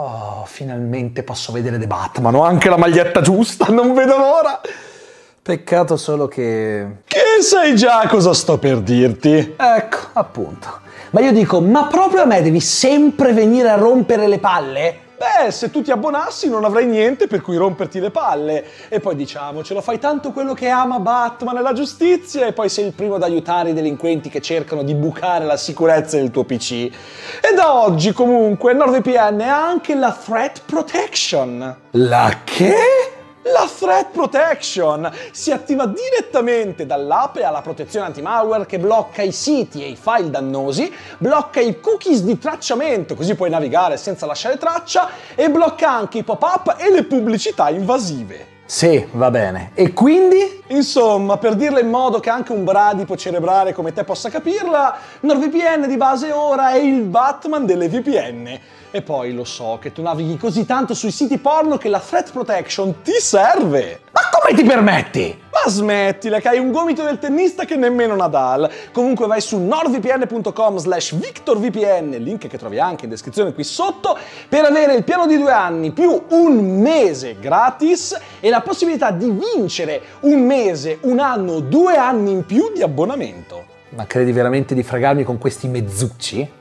Oh, finalmente posso vedere The Batman. Ho anche la maglietta giusta, non vedo l'ora. Peccato solo che... Che sai già cosa sto per dirti? Ecco, appunto. Ma io dico, ma proprio a me devi sempre venire a rompere le palle? Beh, se tu ti abbonassi non avrai niente per cui romperti le palle. E poi diciamocelo, fai tanto quello che ama Batman e la giustizia e poi sei il primo ad aiutare i delinquenti che cercano di bucare la sicurezza del tuo PC. E da oggi comunque NordVPN ha anche la Threat Protection. La che? La Threat Protection si attiva direttamente dall'app dall'ape alla protezione anti-malware che blocca i siti e i file dannosi, blocca i cookies di tracciamento così puoi navigare senza lasciare traccia e blocca anche i pop-up e le pubblicità invasive. Sì, va bene. E quindi? Insomma, per dirla in modo che anche un bradipo cerebrale come te possa capirla, NordVPN di base ora è il Batman delle VPN e poi lo so che tu navighi così tanto sui siti porno che la threat protection ti serve. Ma come ti permetti? Ma smettila che hai un gomito del tennista che nemmeno Nadal. Comunque vai su nordvpn.com slash victorvpn, link che trovi anche in descrizione qui sotto, per avere il piano di due anni più un mese gratis e la possibilità di vincere un mese, un anno, due anni in più di abbonamento. Ma credi veramente di fregarmi con questi mezzucci?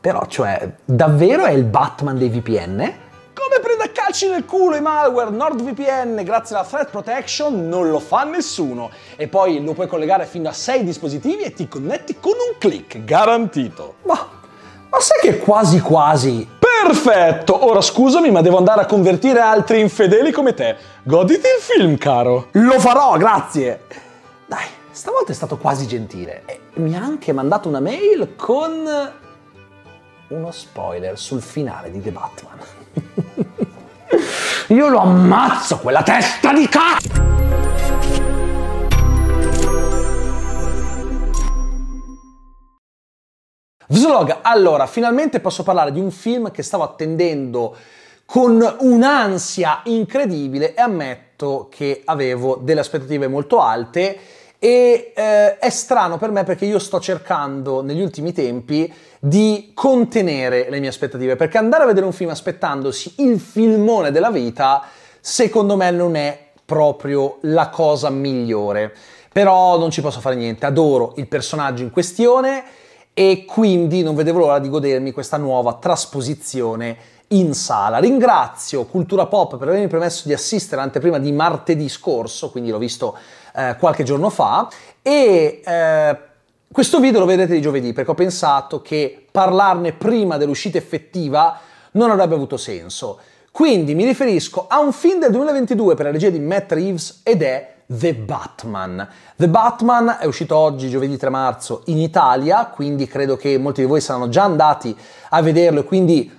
Però, cioè, davvero è il Batman dei VPN? Come prende a calci nel culo i malware NordVPN grazie alla Threat Protection non lo fa nessuno. E poi lo puoi collegare fino a 6 dispositivi e ti connetti con un click, garantito. Ma, ma sai che quasi quasi... Perfetto! Ora scusami, ma devo andare a convertire altri infedeli come te. Goditi il film, caro! Lo farò, grazie! Dai, stavolta è stato quasi gentile. E mi ha anche mandato una mail con uno spoiler sul finale di The Batman. Io lo ammazzo quella testa di cazzo! Vlog, allora, finalmente posso parlare di un film che stavo attendendo con un'ansia incredibile e ammetto che avevo delle aspettative molto alte e eh, è strano per me perché io sto cercando negli ultimi tempi di contenere le mie aspettative, perché andare a vedere un film aspettandosi il filmone della vita, secondo me non è proprio la cosa migliore. Però non ci posso fare niente, adoro il personaggio in questione e quindi non vedevo l'ora di godermi questa nuova trasposizione in sala. Ringrazio Cultura Pop per avermi permesso di assistere all'anteprima di martedì scorso, quindi l'ho visto eh, qualche giorno fa, e eh, questo video lo vedrete di giovedì perché ho pensato che parlarne prima dell'uscita effettiva non avrebbe avuto senso. Quindi mi riferisco a un film del 2022 per la regia di Matt Reeves ed è The Batman. The Batman è uscito oggi, giovedì 3 marzo, in Italia, quindi credo che molti di voi saranno già andati a vederlo e quindi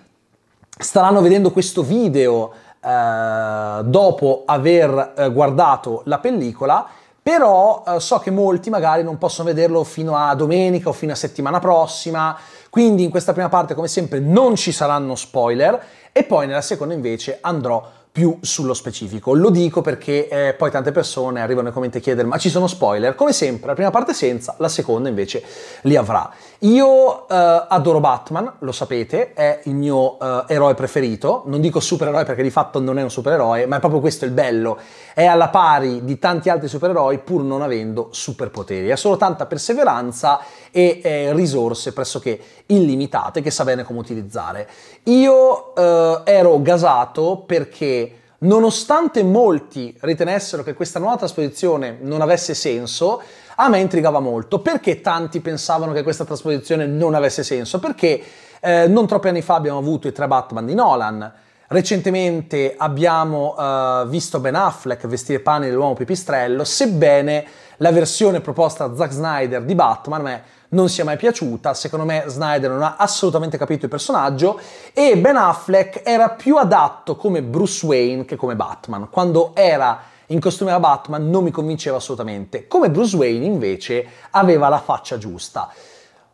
staranno vedendo questo video eh, dopo aver eh, guardato la pellicola, però eh, so che molti magari non possono vederlo fino a domenica o fino a settimana prossima, quindi in questa prima parte come sempre non ci saranno spoiler e poi nella seconda invece andrò più sullo specifico. Lo dico perché eh, poi tante persone arrivano nei commenti e chiedono ma ci sono spoiler? Come sempre, la prima parte senza, la seconda invece li avrà. Io eh, adoro Batman, lo sapete, è il mio eh, eroe preferito, non dico supereroe perché di fatto non è un supereroe, ma è proprio questo il bello, è alla pari di tanti altri supereroi pur non avendo superpoteri, ha solo tanta perseveranza e eh, risorse pressoché illimitate che sa bene come utilizzare. Io eh, ero gasato perché nonostante molti ritenessero che questa nuova trasposizione non avesse senso, a me intrigava molto. Perché tanti pensavano che questa trasposizione non avesse senso? Perché eh, non troppi anni fa abbiamo avuto i tre Batman di Nolan. Recentemente abbiamo eh, visto Ben Affleck vestire pane dell'uomo pipistrello, sebbene la versione proposta da Zack Snyder di Batman, me, non sia mai piaciuta, secondo me Snyder non ha assolutamente capito il personaggio e Ben Affleck era più adatto come Bruce Wayne che come Batman. Quando era in costume da Batman non mi convinceva assolutamente. Come Bruce Wayne invece aveva la faccia giusta.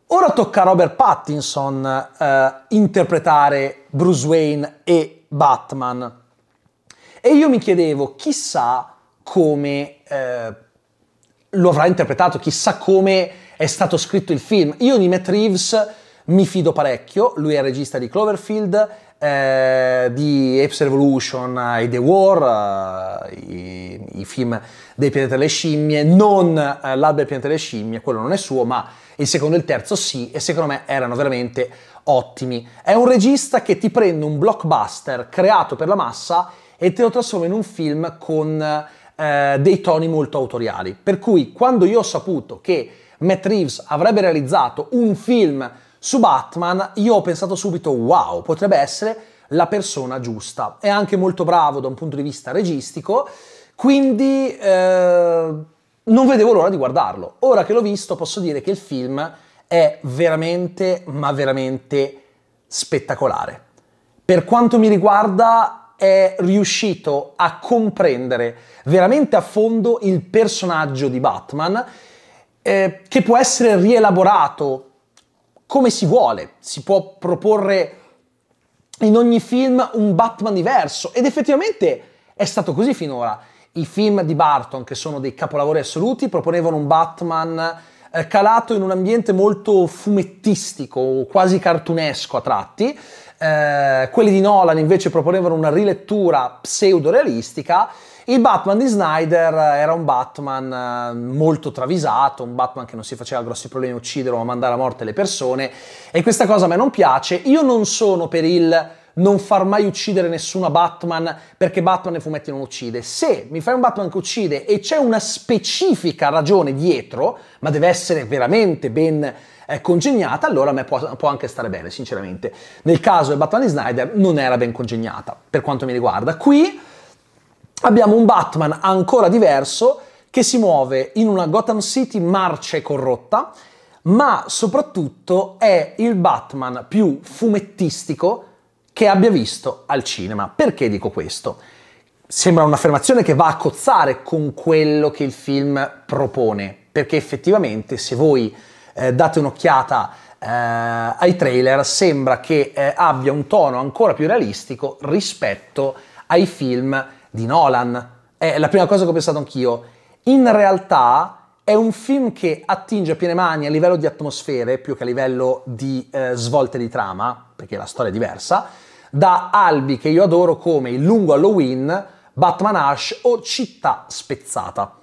Ora tocca a Robert Pattinson eh, interpretare Bruce Wayne e Batman. E io mi chiedevo, chissà come eh, lo avrà interpretato, chissà come è stato scritto il film. Io di Matt Reeves mi fido parecchio, lui è il regista di Cloverfield, eh, di Apes Revolution e eh, The War, eh, i, i, film dei Pianeta delle Scimmie, non eh, l'alba del Pianeta delle Scimmie, quello non è suo, ma il secondo e il terzo sì, e secondo me erano veramente ottimi. È un regista che ti prende un blockbuster creato per la massa e te lo trasforma in un film con eh, dei toni molto autoriali. Per cui quando io ho saputo che Matt Reeves avrebbe realizzato un film su Batman, io ho pensato subito wow, potrebbe essere la persona giusta. È anche molto bravo da un punto di vista registico, quindi eh, non vedevo l'ora di guardarlo. Ora che l'ho visto posso dire che il film è veramente, ma veramente spettacolare. Per quanto mi riguarda è riuscito a comprendere veramente a fondo il personaggio di Batman eh, che può essere rielaborato come si vuole, si può proporre in ogni film un Batman diverso ed effettivamente è stato così finora. I film di Barton, che sono dei capolavori assoluti, proponevano un Batman eh, calato in un ambiente molto fumettistico, quasi cartunesco a tratti. Eh, quelli di Nolan invece proponevano una rilettura pseudo-realistica il Batman di Snyder eh, era un Batman eh, molto travisato, un Batman che non si faceva grossi problemi a uccidere o a mandare a morte le persone e questa cosa a me non piace. Io non sono per il non far mai uccidere nessuno a Batman perché Batman nei fumetti non uccide. Se mi fai un Batman che uccide e c'è una specifica ragione dietro, ma deve essere veramente ben eh, congegnata, allora a me può, può, anche stare bene, sinceramente. Nel caso del Batman di Snyder non era ben congegnata, per quanto mi riguarda. Qui abbiamo un Batman ancora diverso che si muove in una Gotham City marcia e corrotta, ma soprattutto è il Batman più fumettistico che abbia visto al cinema. Perché dico questo? Sembra un'affermazione che va a cozzare con quello che il film propone, perché effettivamente se voi eh, date un'occhiata eh, ai trailer sembra che eh, abbia un tono ancora più realistico rispetto ai film di Nolan. È la prima cosa che ho pensato anch'io. In realtà è un film che attinge a piene mani a livello di atmosfere più che a livello di eh, svolte di trama, perché la storia è diversa, da albi che io adoro come Il lungo Halloween, Batman Ash o Città spezzata,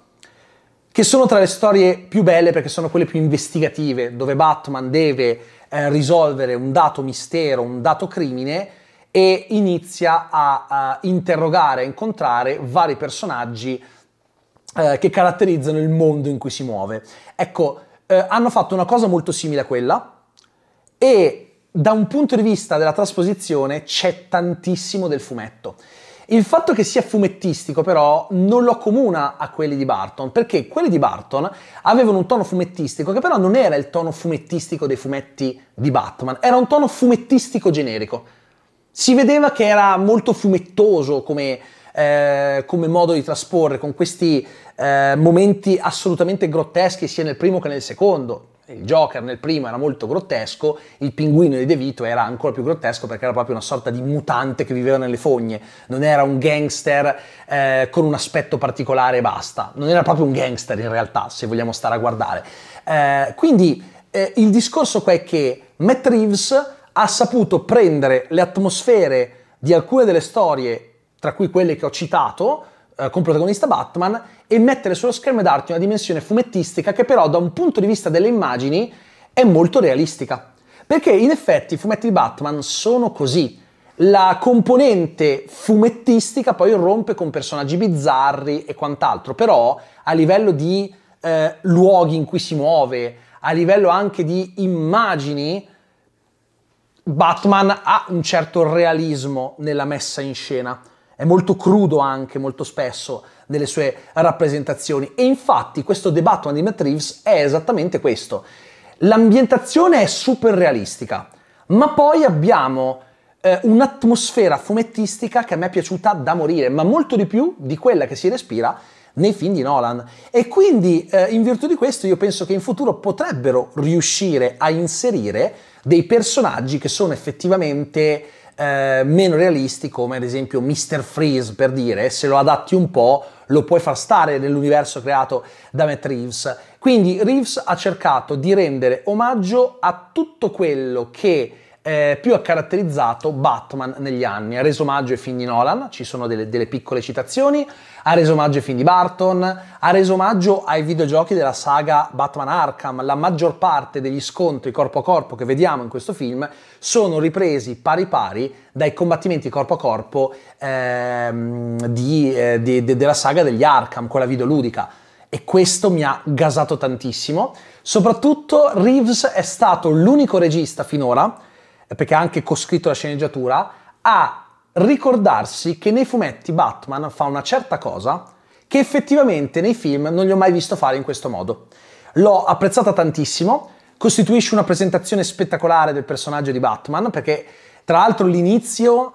che sono tra le storie più belle perché sono quelle più investigative, dove Batman deve eh, risolvere un dato mistero, un dato crimine, e inizia a, a interrogare, a incontrare vari personaggi eh, che caratterizzano il mondo in cui si muove. Ecco, eh, hanno fatto una cosa molto simile a quella e da un punto di vista della trasposizione c'è tantissimo del fumetto. Il fatto che sia fumettistico però non lo accomuna a quelli di Barton, perché quelli di Barton avevano un tono fumettistico che però non era il tono fumettistico dei fumetti di Batman, era un tono fumettistico generico. Si vedeva che era molto fumettoso come, eh, come modo di trasporre, con questi eh, momenti assolutamente grotteschi sia nel primo che nel secondo. Il Joker nel primo era molto grottesco, il pinguino di De Vito era ancora più grottesco perché era proprio una sorta di mutante che viveva nelle fogne, non era un gangster eh, con un aspetto particolare e basta, non era proprio un gangster in realtà se vogliamo stare a guardare. Eh, quindi eh, il discorso qua è che Matt Reeves ha saputo prendere le atmosfere di alcune delle storie, tra cui quelle che ho citato, eh, con protagonista Batman, e mettere sullo schermo e darti una dimensione fumettistica che però da un punto di vista delle immagini è molto realistica. Perché in effetti i fumetti di Batman sono così. La componente fumettistica poi rompe con personaggi bizzarri e quant'altro, però a livello di eh, luoghi in cui si muove, a livello anche di immagini, Batman ha un certo realismo nella messa in scena, è molto crudo anche molto spesso nelle sue rappresentazioni e infatti questo The Batman di Matt Reeves è esattamente questo. L'ambientazione è super realistica, ma poi abbiamo eh, un'atmosfera fumettistica che a me è piaciuta da morire, ma molto di più di quella che si respira nei film di Nolan. E quindi eh, in virtù di questo io penso che in futuro potrebbero riuscire a inserire dei personaggi che sono effettivamente eh, meno realisti, come ad esempio Mr. Freeze, per dire, se lo adatti un po', lo puoi far stare nell'universo creato da Matt Reeves. Quindi Reeves ha cercato di rendere omaggio a tutto quello che eh, più ha caratterizzato Batman negli anni. Ha reso omaggio ai film di Nolan, ci sono delle, delle piccole citazioni, ha reso omaggio ai film di Barton, ha reso omaggio ai videogiochi della saga Batman Arkham. La maggior parte degli scontri corpo a corpo che vediamo in questo film sono ripresi pari pari dai combattimenti corpo a corpo ehm, di, eh, di, de, della saga degli Arkham, quella videoludica. E questo mi ha gasato tantissimo. Soprattutto Reeves è stato l'unico regista finora eh, perché ha anche coscritto la sceneggiatura, a ricordarsi che nei fumetti Batman fa una certa cosa che effettivamente nei film non gli ho mai visto fare in questo modo. L'ho apprezzata tantissimo, costituisce una presentazione spettacolare del personaggio di Batman, perché tra l'altro l'inizio,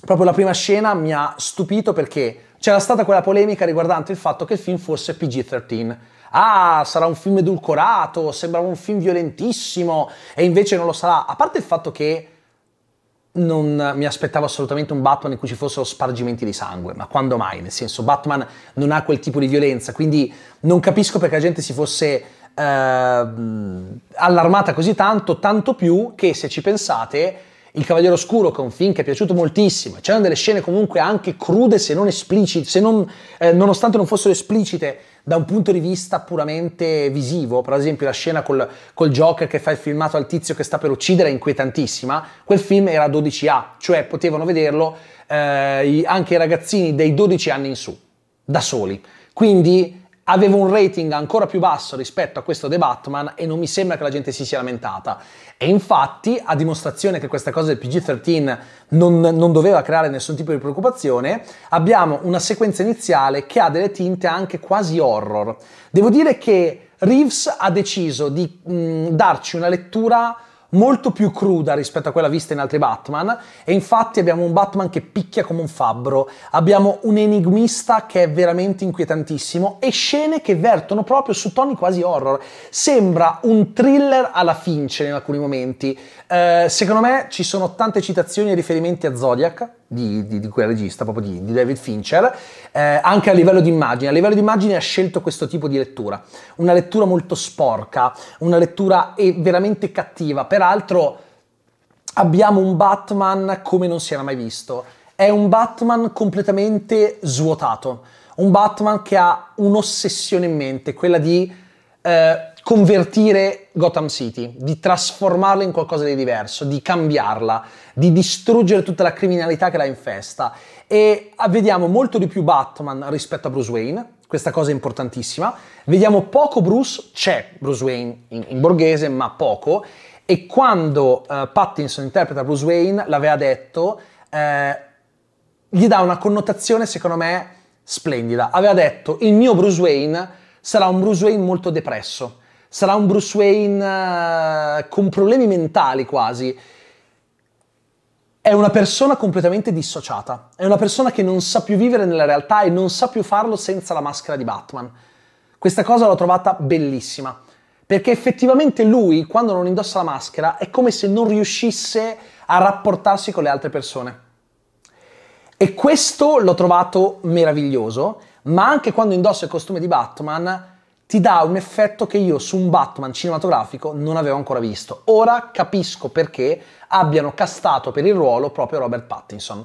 proprio la prima scena, mi ha stupito perché c'era stata quella polemica riguardante il fatto che il film fosse PG-13 ah, sarà un film edulcorato, sembrava un film violentissimo e invece non lo sarà. A parte il fatto che non mi aspettavo assolutamente un Batman in cui ci fossero spargimenti di sangue, ma quando mai? Nel senso, Batman non ha quel tipo di violenza, quindi non capisco perché la gente si fosse eh, allarmata così tanto, tanto più che se ci pensate, Il Cavaliere Oscuro, che è un film che è piaciuto moltissimo, c'erano delle scene comunque anche crude se non esplicite, se non, eh, nonostante non fossero esplicite, da un punto di vista puramente visivo, per esempio la scena col, col Joker che fa il filmato al tizio che sta per uccidere è inquietantissima, quel film era 12A, cioè potevano vederlo eh, anche i ragazzini dei 12 anni in su, da soli. Quindi aveva un rating ancora più basso rispetto a questo The Batman e non mi sembra che la gente si sia lamentata. E infatti, a dimostrazione che questa cosa del PG-13 non, non doveva creare nessun tipo di preoccupazione, abbiamo una sequenza iniziale che ha delle tinte anche quasi horror. Devo dire che Reeves ha deciso di mh, mm, darci una lettura molto più cruda rispetto a quella vista in altri Batman e infatti abbiamo un Batman che picchia come un fabbro, abbiamo un enigmista che è veramente inquietantissimo e scene che vertono proprio su toni quasi horror. Sembra un thriller alla Fincher in alcuni momenti. Eh, secondo me ci sono tante citazioni e riferimenti a Zodiac, di, di, di quel regista, proprio di, di David Fincher, eh, anche a livello di immagine. A livello di immagine ha scelto questo tipo di lettura, una lettura molto sporca, una lettura eh, veramente cattiva. Peraltro abbiamo un Batman come non si era mai visto. È un Batman completamente svuotato, un Batman che ha un'ossessione in mente, quella di... Eh, convertire Gotham City, di trasformarla in qualcosa di diverso, di cambiarla, di distruggere tutta la criminalità che la infesta. E ah, vediamo molto di più Batman rispetto a Bruce Wayne, questa cosa è importantissima. Vediamo poco Bruce, c'è Bruce Wayne in, in borghese, ma poco. E quando uh, Pattinson interpreta Bruce Wayne, l'aveva detto, eh, gli dà una connotazione, secondo me, splendida. Aveva detto, il mio Bruce Wayne sarà un Bruce Wayne molto depresso sarà un Bruce Wayne uh, con problemi mentali quasi. È una persona completamente dissociata, è una persona che non sa più vivere nella realtà e non sa più farlo senza la maschera di Batman. Questa cosa l'ho trovata bellissima, perché effettivamente lui, quando non indossa la maschera, è come se non riuscisse a rapportarsi con le altre persone. E questo l'ho trovato meraviglioso, ma anche quando indossa il costume di Batman, ti dà un effetto che io su un Batman cinematografico non avevo ancora visto. Ora capisco perché abbiano castato per il ruolo proprio Robert Pattinson.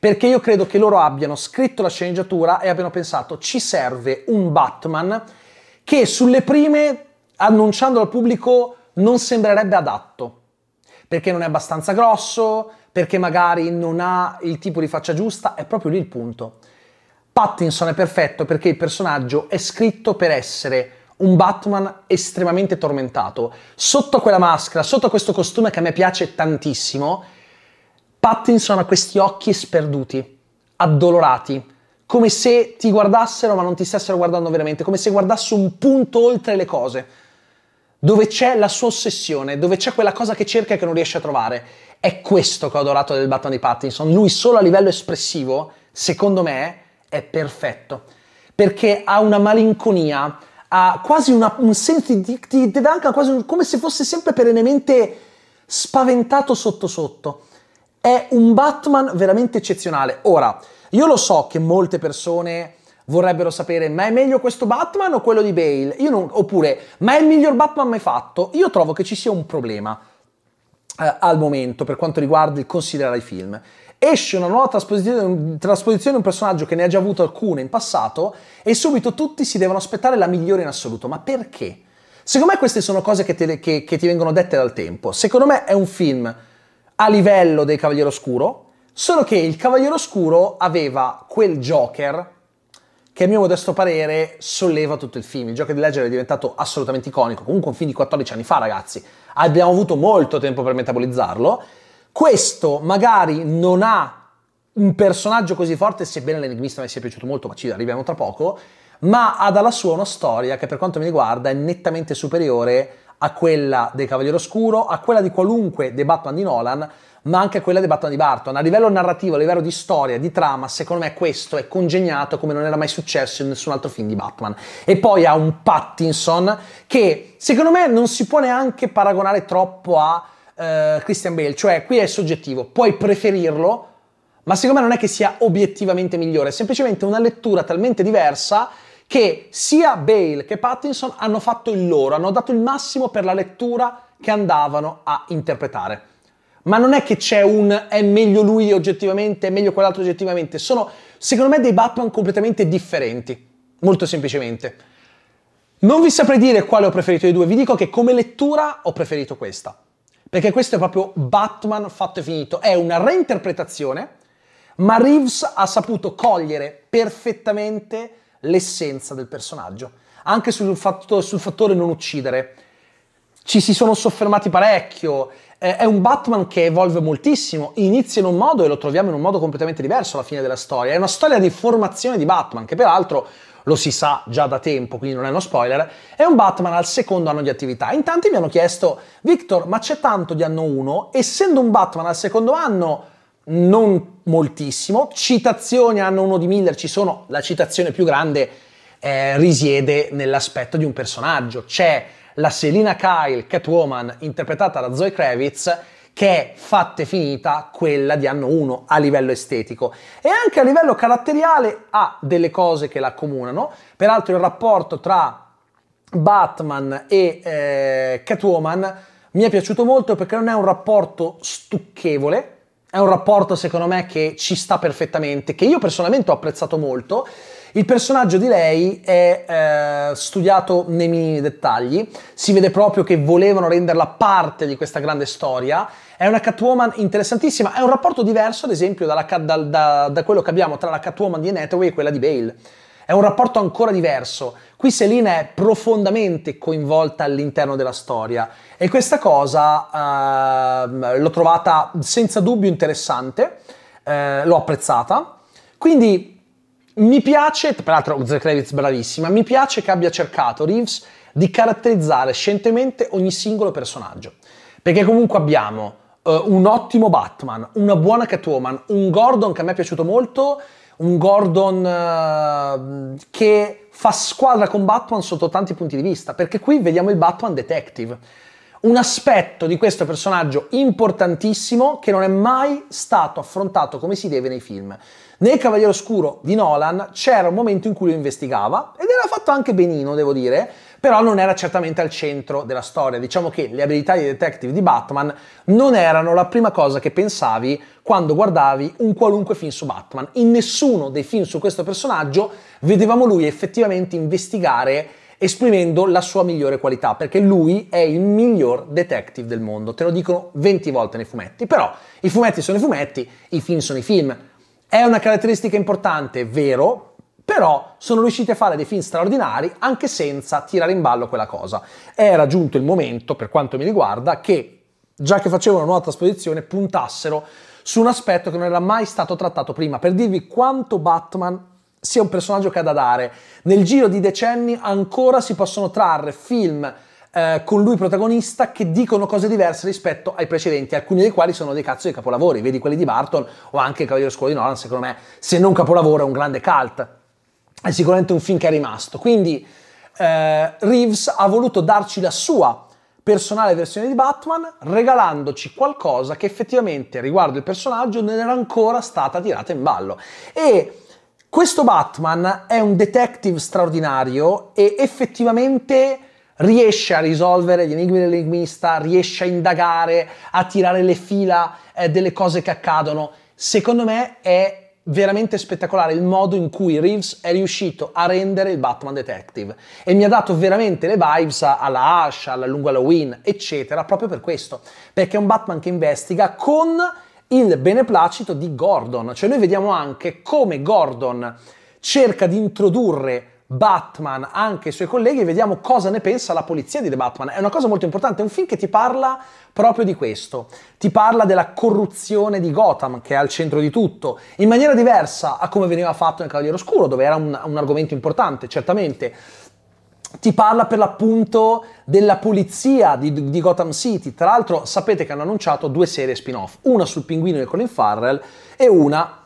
Perché io credo che loro abbiano scritto la sceneggiatura e abbiano pensato ci serve un Batman che sulle prime, annunciando al pubblico, non sembrerebbe adatto. Perché non è abbastanza grosso, perché magari non ha il tipo di faccia giusta, è proprio lì il punto. Pattinson è perfetto perché il personaggio è scritto per essere un Batman estremamente tormentato. Sotto quella maschera, sotto questo costume che a me piace tantissimo, Pattinson ha questi occhi sperduti, addolorati, come se ti guardassero ma non ti stessero guardando veramente, come se guardasse un punto oltre le cose, dove c'è la sua ossessione, dove c'è quella cosa che cerca e che non riesce a trovare. È questo che ho adorato del Batman di Pattinson. Lui solo a livello espressivo, secondo me, è perfetto, perché ha una malinconia, ha quasi una, un senso di, ti devanca quasi un, come se fosse sempre perennemente spaventato sotto sotto. È un Batman veramente eccezionale. Ora, io lo so che molte persone vorrebbero sapere ma è meglio questo Batman o quello di Bale? Non, oppure ma è il miglior Batman mai fatto? Io trovo che ci sia un problema eh, al momento per quanto riguarda il considerare i film esce una nuova trasposizione, trasposizione di un personaggio che ne ha già avuto alcune in passato e subito tutti si devono aspettare la migliore in assoluto. Ma perché? Secondo me queste sono cose che, te, che, che ti vengono dette dal tempo. Secondo me è un film a livello del Cavaliere Oscuro, solo che il Cavaliere Oscuro aveva quel Joker che a mio modesto parere solleva tutto il film. Il Joker di Ledger è diventato assolutamente iconico, comunque un film di 14 anni fa, ragazzi. Abbiamo avuto molto tempo per metabolizzarlo questo magari non ha un personaggio così forte, sebbene l'enigmista mi sia piaciuto molto, ma ci arriviamo tra poco, ma ha dalla sua una storia che per quanto mi riguarda è nettamente superiore a quella del Cavaliere Oscuro, a quella di qualunque dei Batman di Nolan, ma anche a quella dei Batman di Barton. A livello narrativo, a livello di storia, di trama, secondo me questo è congegnato come non era mai successo in nessun altro film di Batman. E poi ha un Pattinson che secondo me non si può neanche paragonare troppo a eh, Christian Bale, cioè qui è soggettivo, puoi preferirlo, ma secondo me non è che sia obiettivamente migliore, è semplicemente una lettura talmente diversa che sia Bale che Pattinson hanno fatto il loro, hanno dato il massimo per la lettura che andavano a interpretare. Ma non è che c'è un è meglio lui oggettivamente, è meglio quell'altro oggettivamente, sono secondo me dei Batman completamente differenti, molto semplicemente. Non vi saprei dire quale ho preferito dei due, vi dico che come lettura ho preferito questa perché questo è proprio Batman fatto e finito, è una reinterpretazione, ma Reeves ha saputo cogliere perfettamente l'essenza del personaggio, anche sul, fatto, sul fattore non uccidere. Ci si sono soffermati parecchio, eh, è un Batman che evolve moltissimo, inizia in un modo e lo troviamo in un modo completamente diverso alla fine della storia. È una storia di formazione di Batman, che peraltro lo si sa già da tempo, quindi non è uno spoiler, è un Batman al secondo anno di attività. In tanti mi hanno chiesto, Victor, ma c'è tanto di anno 1? Essendo un Batman al secondo anno, non moltissimo. Citazioni anno 1 di Miller ci sono, la citazione più grande eh, risiede nell'aspetto di un personaggio. C'è la Selina Kyle, Catwoman, interpretata da Zoe Kravitz, che è fatta e finita quella di anno 1 a livello estetico e anche a livello caratteriale ha delle cose che la accomunano, peraltro il rapporto tra Batman e eh, Catwoman mi è piaciuto molto perché non è un rapporto stucchevole, è un rapporto secondo me che ci sta perfettamente, che io personalmente ho apprezzato molto il personaggio di lei è eh, studiato nei minimi dettagli, si vede proprio che volevano renderla parte di questa grande storia. È una Catwoman interessantissima, è un rapporto diverso ad esempio dalla, da, da, da, quello che abbiamo tra la Catwoman di Hathaway e quella di Bale. È un rapporto ancora diverso. Qui Selina è profondamente coinvolta all'interno della storia e questa cosa eh, l'ho trovata senza dubbio interessante, eh, l'ho apprezzata. Quindi mi piace, tra l'altro Zekravitz bravissima, mi piace che abbia cercato Reeves di caratterizzare scientemente ogni singolo personaggio. Perché comunque abbiamo uh, un ottimo Batman, una buona Catwoman, un Gordon che a me è piaciuto molto, un Gordon uh, che fa squadra con Batman sotto tanti punti di vista, perché qui vediamo il Batman Detective. Un aspetto di questo personaggio importantissimo che non è mai stato affrontato come si deve nei film. Nel Cavaliere Oscuro di Nolan c'era un momento in cui lo investigava ed era fatto anche benino, devo dire, però non era certamente al centro della storia. Diciamo che le abilità di detective di Batman non erano la prima cosa che pensavi quando guardavi un qualunque film su Batman. In nessuno dei film su questo personaggio vedevamo lui effettivamente investigare esprimendo la sua migliore qualità, perché lui è il miglior detective del mondo. Te lo dicono 20 volte nei fumetti, però i fumetti sono i fumetti, i film sono i film. È una caratteristica importante, vero, però sono riusciti a fare dei film straordinari anche senza tirare in ballo quella cosa. Era giunto il momento, per quanto mi riguarda, che già che facevano una nuova trasposizione puntassero su un aspetto che non era mai stato trattato prima, per dirvi quanto Batman sia un personaggio che ha da dare. Nel giro di decenni ancora si possono trarre film eh, con lui protagonista che dicono cose diverse rispetto ai precedenti, alcuni dei quali sono dei cazzo di capolavori, vedi quelli di Barton o anche il Cavaliere Oscuro di Nolan, secondo me, se non capolavoro è un grande cult, è sicuramente un film che è rimasto. Quindi eh, Reeves ha voluto darci la sua personale versione di Batman, regalandoci qualcosa che effettivamente riguardo il personaggio non era ancora stata tirata in ballo. E questo Batman è un detective straordinario e effettivamente riesce a risolvere gli enigmi dell'enigmista, riesce a indagare, a tirare le fila eh, delle cose che accadono. Secondo me è veramente spettacolare il modo in cui Reeves è riuscito a rendere il Batman Detective e mi ha dato veramente le vibes alla Ash, alla lunga Halloween, eccetera, proprio per questo, perché è un Batman che investiga con il beneplacito di Gordon, cioè noi vediamo anche come Gordon cerca di introdurre Batman anche i suoi colleghi e vediamo cosa ne pensa la polizia di The Batman. È una cosa molto importante, è un film che ti parla proprio di questo. Ti parla della corruzione di Gotham, che è al centro di tutto, in maniera diversa a come veniva fatto nel Cavaliere Oscuro, dove era un, un argomento importante, certamente ti parla per l'appunto della polizia di, di, Gotham City. Tra l'altro sapete che hanno annunciato due serie spin-off, una sul pinguino di Colin Farrell e una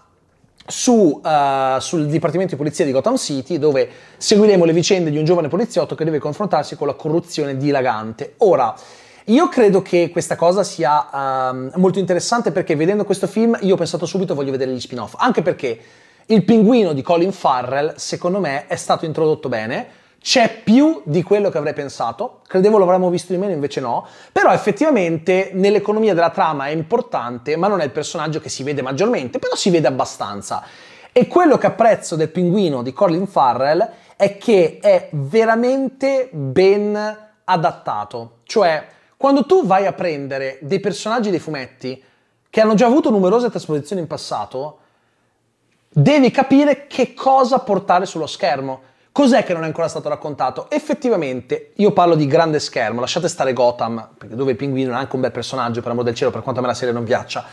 su, uh, sul Dipartimento di Polizia di Gotham City, dove seguiremo le vicende di un giovane poliziotto che deve confrontarsi con la corruzione dilagante. Ora, io credo che questa cosa sia um, molto interessante perché vedendo questo film io ho pensato subito voglio vedere gli spin-off, anche perché il pinguino di Colin Farrell, secondo me, è stato introdotto bene c'è più di quello che avrei pensato, credevo lo avremmo visto di meno, invece no, però effettivamente nell'economia della trama è importante, ma non è il personaggio che si vede maggiormente, però si vede abbastanza. E quello che apprezzo del pinguino di Colin Farrell è che è veramente ben adattato, cioè quando tu vai a prendere dei personaggi dei fumetti che hanno già avuto numerose trasposizioni in passato, devi capire che cosa portare sullo schermo Cos'è che non è ancora stato raccontato? Effettivamente, io parlo di grande schermo, lasciate stare Gotham, perché dove il pinguino è anche un bel personaggio, per amor del cielo, per quanto a me la serie non piaccia.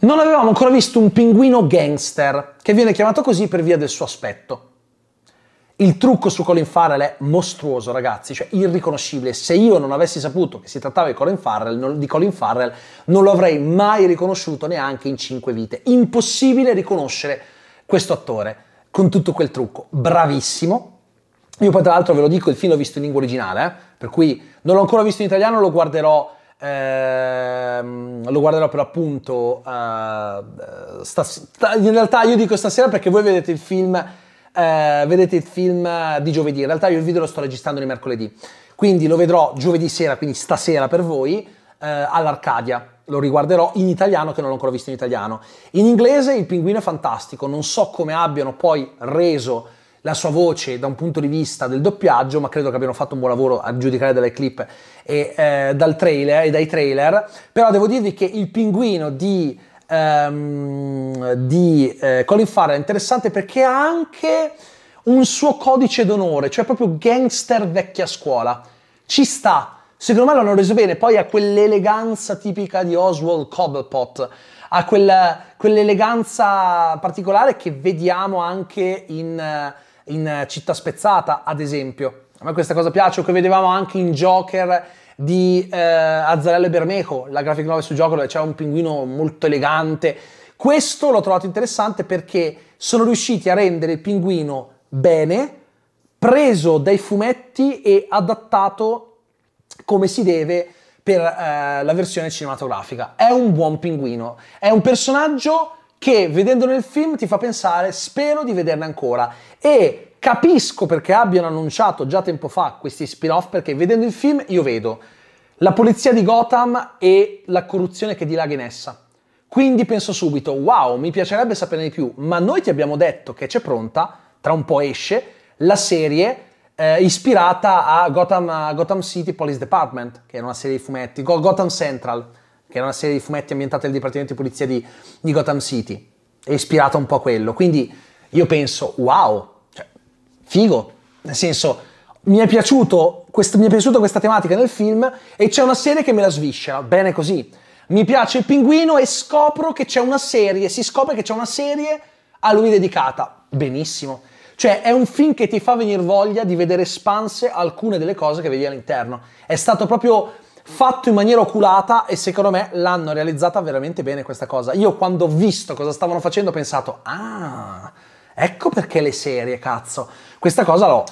Non avevamo ancora visto un pinguino gangster, che viene chiamato così per via del suo aspetto. Il trucco su Colin Farrell è mostruoso, ragazzi, cioè irriconoscibile. Se io non avessi saputo che si trattava di Colin Farrell, non, di Colin Farrell, non lo avrei mai riconosciuto neanche in cinque vite. Impossibile riconoscere questo attore con tutto quel trucco. Bravissimo. Io poi tra l'altro ve lo dico, il film l'ho visto in lingua originale, eh? per cui non l'ho ancora visto in italiano, lo guarderò, ehm, lo guarderò per appunto, eh, stas- in realtà io dico stasera perché voi vedete il film, eh, vedete il film di giovedì, in realtà io il video lo sto registrando di mercoledì, quindi lo vedrò giovedì sera, quindi stasera per voi, eh, all'Arcadia lo riguarderò in italiano che non l'ho ancora visto in italiano. In inglese il pinguino è fantastico, non so come abbiano poi reso la sua voce da un punto di vista del doppiaggio, ma credo che abbiano fatto un buon lavoro a giudicare dalle clip e eh, dal trailer e dai trailer. Però devo dirvi che il pinguino di, ehm, di eh, Colin Farrell è interessante perché ha anche un suo codice d'onore, cioè proprio gangster vecchia scuola. Ci sta, Secondo me l'hanno reso bene, poi ha quell'eleganza tipica di Oswald Cobblepot, ha quella, quell'eleganza particolare che vediamo anche in, in Città Spezzata, ad esempio. A me questa cosa piace, o che vedevamo anche in Joker di eh, Azzarello e Bermejo, la graphic novel su Joker dove c'è un pinguino molto elegante. Questo l'ho trovato interessante perché sono riusciti a rendere il pinguino bene, preso dai fumetti e adattato come si deve per eh, la versione cinematografica. È un buon pinguino, è un personaggio che vedendolo nel film ti fa pensare spero di vederne ancora e capisco perché abbiano annunciato già tempo fa questi spin-off perché vedendo il film io vedo la polizia di Gotham e la corruzione che dilaga in essa. Quindi penso subito, wow, mi piacerebbe saperne di più, ma noi ti abbiamo detto che c'è pronta, tra un po' esce, la serie eh, ispirata a Gotham, Gotham, City Police Department, che era una serie di fumetti, Gotham Central, che era una serie di fumetti ambientata nel Dipartimento di Polizia di, di Gotham City, è ispirata un po' a quello. Quindi io penso, wow, cioè, figo, nel senso, mi è, piaciuto, quest, mi è piaciuta questa tematica nel film e c'è una serie che me la sviscera, bene così. Mi piace il pinguino e scopro che c'è una serie, si scopre che c'è una serie a lui dedicata, benissimo. Cioè è un film che ti fa venire voglia di vedere espanse alcune delle cose che vedi all'interno. È stato proprio fatto in maniera oculata e secondo me l'hanno realizzata veramente bene questa cosa. Io quando ho visto cosa stavano facendo ho pensato, ah, ecco perché le serie, cazzo. Questa cosa l'ho,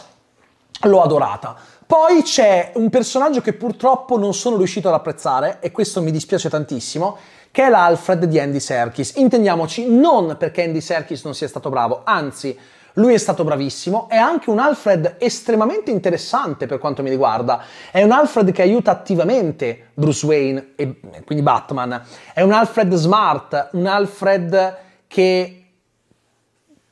l'ho adorata. Poi c'è un personaggio che purtroppo non sono riuscito ad apprezzare e questo mi dispiace tantissimo, che è l'Alfred di Andy Serkis. Intendiamoci, non perché Andy Serkis non sia stato bravo, anzi, lui è stato bravissimo, è anche un Alfred estremamente interessante per quanto mi riguarda. È un Alfred che aiuta attivamente Bruce Wayne e quindi Batman. È un Alfred smart, un Alfred che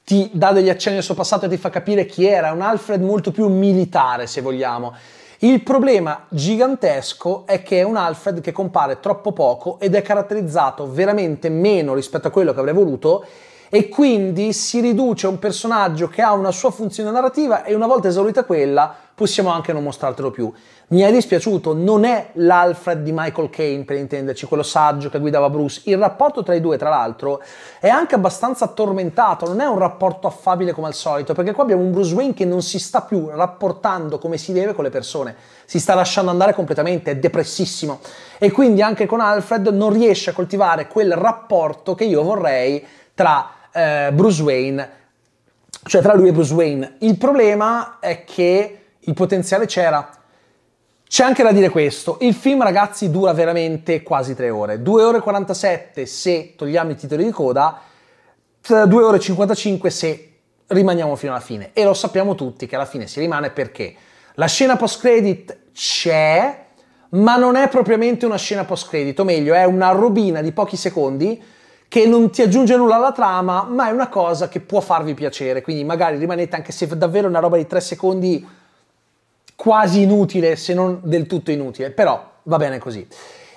ti dà degli accenni al suo passato e ti fa capire chi era, è un Alfred molto più militare, se vogliamo. Il problema gigantesco è che è un Alfred che compare troppo poco ed è caratterizzato veramente meno rispetto a quello che avrei voluto e quindi si riduce a un personaggio che ha una sua funzione narrativa e una volta esaurita quella possiamo anche non mostrartelo più. Mi è dispiaciuto, non è l'Alfred di Michael Kane per intenderci, quello saggio che guidava Bruce. Il rapporto tra i due, tra l'altro, è anche abbastanza tormentato, non è un rapporto affabile come al solito, perché qua abbiamo un Bruce Wayne che non si sta più rapportando come si deve con le persone, si sta lasciando andare completamente, è depressissimo e quindi anche con Alfred non riesce a coltivare quel rapporto che io vorrei tra eh, Bruce Wayne, cioè tra lui e Bruce Wayne. Il problema è che il potenziale c'era. C'è anche da dire questo, il film ragazzi dura veramente quasi 3 ore, 2 ore e 47 se togliamo i titoli di coda, 2 ore e 55 se rimaniamo fino alla fine. E lo sappiamo tutti che alla fine si rimane perché la scena post-credit c'è, ma non è propriamente una scena post-credit, o meglio, è una robina di pochi secondi che non ti aggiunge nulla alla trama, ma è una cosa che può farvi piacere. Quindi magari rimanete, anche se davvero è una roba di tre secondi quasi inutile, se non del tutto inutile, però va bene così.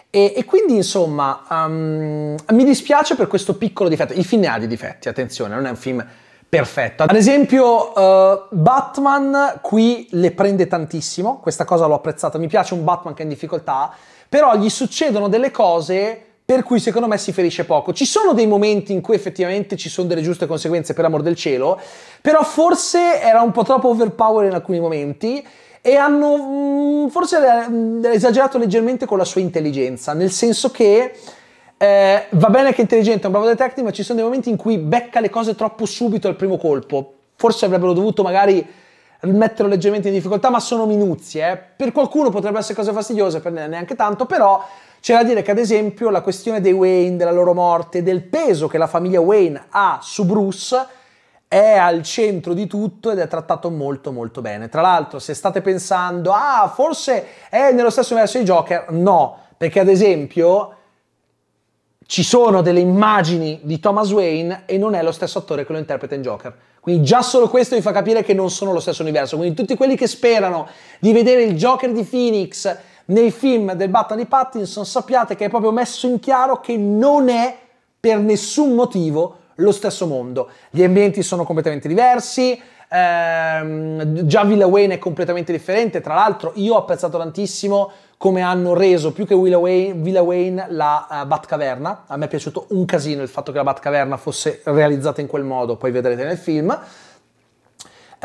E, e quindi insomma um, mi dispiace per questo piccolo difetto. Il film ne ha dei difetti, attenzione, non è un film perfetto. Ad esempio, uh, Batman qui le prende tantissimo, questa cosa l'ho apprezzata, mi piace un Batman che è in difficoltà, però gli succedono delle cose per cui secondo me si ferisce poco. Ci sono dei momenti in cui effettivamente ci sono delle giuste conseguenze, per amor del cielo, però forse era un po' troppo overpower in alcuni momenti e hanno mm, forse mh, mm, esagerato leggermente con la sua intelligenza, nel senso che eh, va bene che è intelligente, è un bravo detective, ma ci sono dei momenti in cui becca le cose troppo subito al primo colpo. Forse avrebbero dovuto magari metterlo leggermente in difficoltà, ma sono minuzie. Eh. Per qualcuno potrebbe essere cosa fastidiosa, per neanche tanto, però c'è da dire che ad esempio la questione dei Wayne, della loro morte, del peso che la famiglia Wayne ha su Bruce è al centro di tutto ed è trattato molto molto bene. Tra l'altro se state pensando, ah forse è nello stesso universo di Joker, no, perché ad esempio ci sono delle immagini di Thomas Wayne e non è lo stesso attore che lo interpreta in Joker. Quindi già solo questo vi fa capire che non sono lo stesso universo. Quindi tutti quelli che sperano di vedere il Joker di Phoenix nei film del Batman di Pattinson sappiate che è proprio messo in chiaro che non è per nessun motivo lo stesso mondo. Gli ambienti sono completamente diversi, ehm, già Villa Wayne è completamente differente, tra l'altro io ho apprezzato tantissimo come hanno reso più che Villa Wayne, Villa Wayne la uh, Batcaverna, a me è piaciuto un casino il fatto che la Batcaverna fosse realizzata in quel modo, poi vedrete nel film.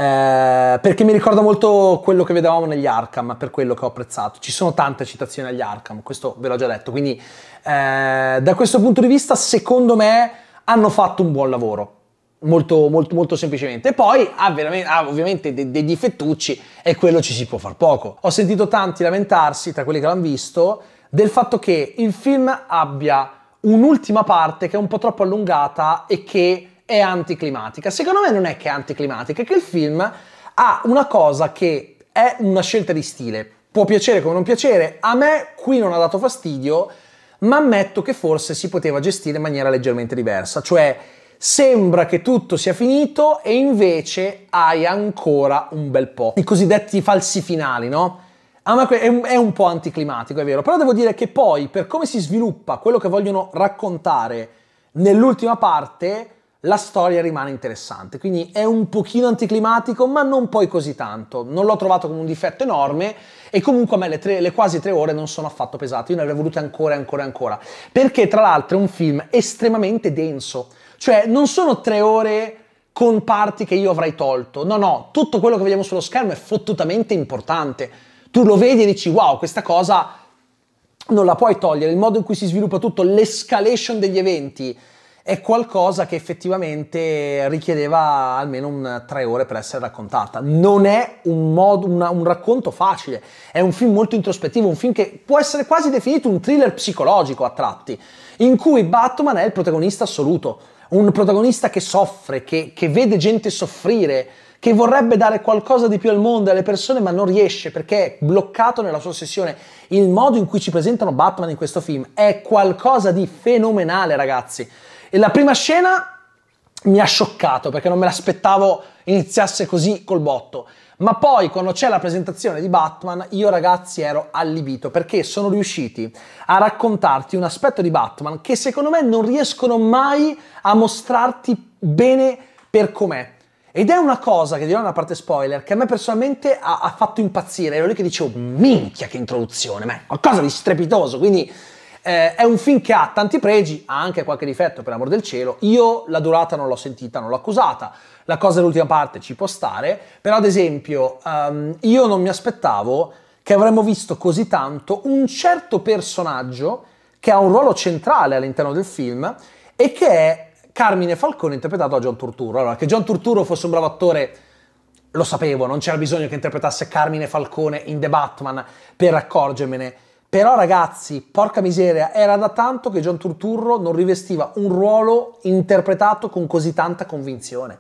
Eh, perché mi ricorda molto quello che vedevamo negli Arkham, per quello che ho apprezzato. Ci sono tante citazioni agli Arkham, questo ve l'ho già detto, quindi eh, da questo punto di vista secondo me hanno fatto un buon lavoro. Molto, molto, molto semplicemente. E poi ha, ah, ha ah, ovviamente dei, dei difettucci e quello ci si può far poco. Ho sentito tanti lamentarsi, tra quelli che l'hanno visto, del fatto che il film abbia un'ultima parte che è un po' troppo allungata e che è anticlimatica. Secondo me non è che è anticlimatica, è che il film ha una cosa che è una scelta di stile. Può piacere come non piacere, a me qui non ha dato fastidio, ma ammetto che forse si poteva gestire in maniera leggermente diversa, cioè sembra che tutto sia finito e invece hai ancora un bel po'. I cosiddetti falsi finali, no? A me è un po' anticlimatico, è vero, però devo dire che poi per come si sviluppa quello che vogliono raccontare nell'ultima parte, la storia rimane interessante. Quindi è un pochino anticlimatico, ma non poi così tanto. Non l'ho trovato come un difetto enorme e comunque a me le, tre, le quasi tre ore non sono affatto pesate. Io ne avrei volute ancora e ancora e ancora. Perché tra l'altro è un film estremamente denso. Cioè non sono tre ore con parti che io avrei tolto. No, no, tutto quello che vediamo sullo schermo è fottutamente importante. Tu lo vedi e dici wow, questa cosa non la puoi togliere. Il modo in cui si sviluppa tutto, l'escalation degli eventi, è qualcosa che effettivamente richiedeva almeno un tre ore per essere raccontata. Non è un, mod, una, un racconto facile, è un film molto introspettivo, un film che può essere quasi definito un thriller psicologico a tratti, in cui Batman è il protagonista assoluto, un protagonista che soffre, che, che vede gente soffrire, che vorrebbe dare qualcosa di più al mondo e alle persone ma non riesce perché è bloccato nella sua ossessione. Il modo in cui ci presentano Batman in questo film è qualcosa di fenomenale, ragazzi. E la prima scena mi ha scioccato perché non me l'aspettavo iniziasse così col botto. Ma poi quando c'è la presentazione di Batman, io ragazzi ero allibito perché sono riusciti a raccontarti un aspetto di Batman che secondo me non riescono mai a mostrarti bene per com'è. Ed è una cosa che dirò nella parte spoiler che a me personalmente ha, ha fatto impazzire. Ero lì che dicevo, minchia che introduzione, ma è qualcosa di strepitoso. Quindi eh, è un film che ha tanti pregi, ha anche qualche difetto, per amor del cielo. Io la durata non l'ho sentita, non l'ho accusata. La cosa dell'ultima parte ci può stare, però ad esempio um, io non mi aspettavo che avremmo visto così tanto un certo personaggio che ha un ruolo centrale all'interno del film e che è Carmine Falcone interpretato da John Turturro. Allora, che John Turturro fosse un bravo attore lo sapevo, non c'era bisogno che interpretasse Carmine Falcone in The Batman per accorgermene però ragazzi, porca miseria, era da tanto che John Turturro non rivestiva un ruolo interpretato con così tanta convinzione.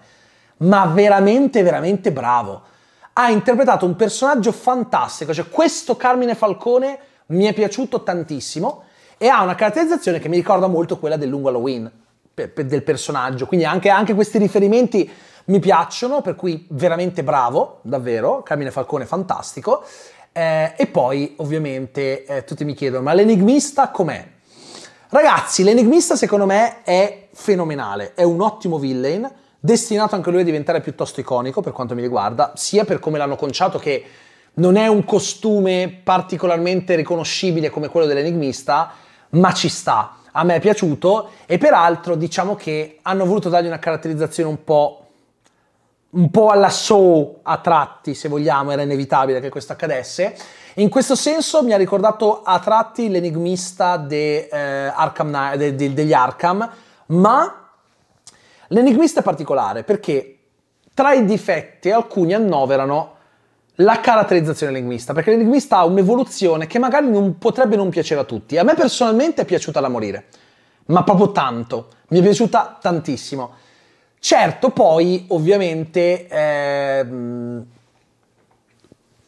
Ma veramente, veramente bravo. Ha interpretato un personaggio fantastico, cioè questo Carmine Falcone mi è piaciuto tantissimo e ha una caratterizzazione che mi ricorda molto quella del lungo Halloween, per, per, del personaggio. Quindi anche, anche questi riferimenti mi piacciono, per cui veramente bravo, davvero, Carmine Falcone fantastico. Eh, e poi ovviamente eh, tutti mi chiedono, ma l'enigmista com'è? Ragazzi, l'enigmista secondo me è fenomenale, è un ottimo villain, destinato anche lui a diventare piuttosto iconico per quanto mi riguarda, sia per come l'hanno conciato che non è un costume particolarmente riconoscibile come quello dell'enigmista, ma ci sta. A me è piaciuto e peraltro diciamo che hanno voluto dargli una caratterizzazione un po' un po' alla show a tratti, se vogliamo, era inevitabile che questo accadesse. In questo senso mi ha ricordato a tratti l'enigmista de, eh, Arkham, de, de, degli Arkham, ma l'enigmista è particolare perché tra i difetti alcuni annoverano la caratterizzazione linguista, perché l'enigmista ha un'evoluzione che magari non, potrebbe non piacere a tutti. A me personalmente è piaciuta da morire, ma proprio tanto, mi è piaciuta tantissimo. Certo, poi ovviamente ehm,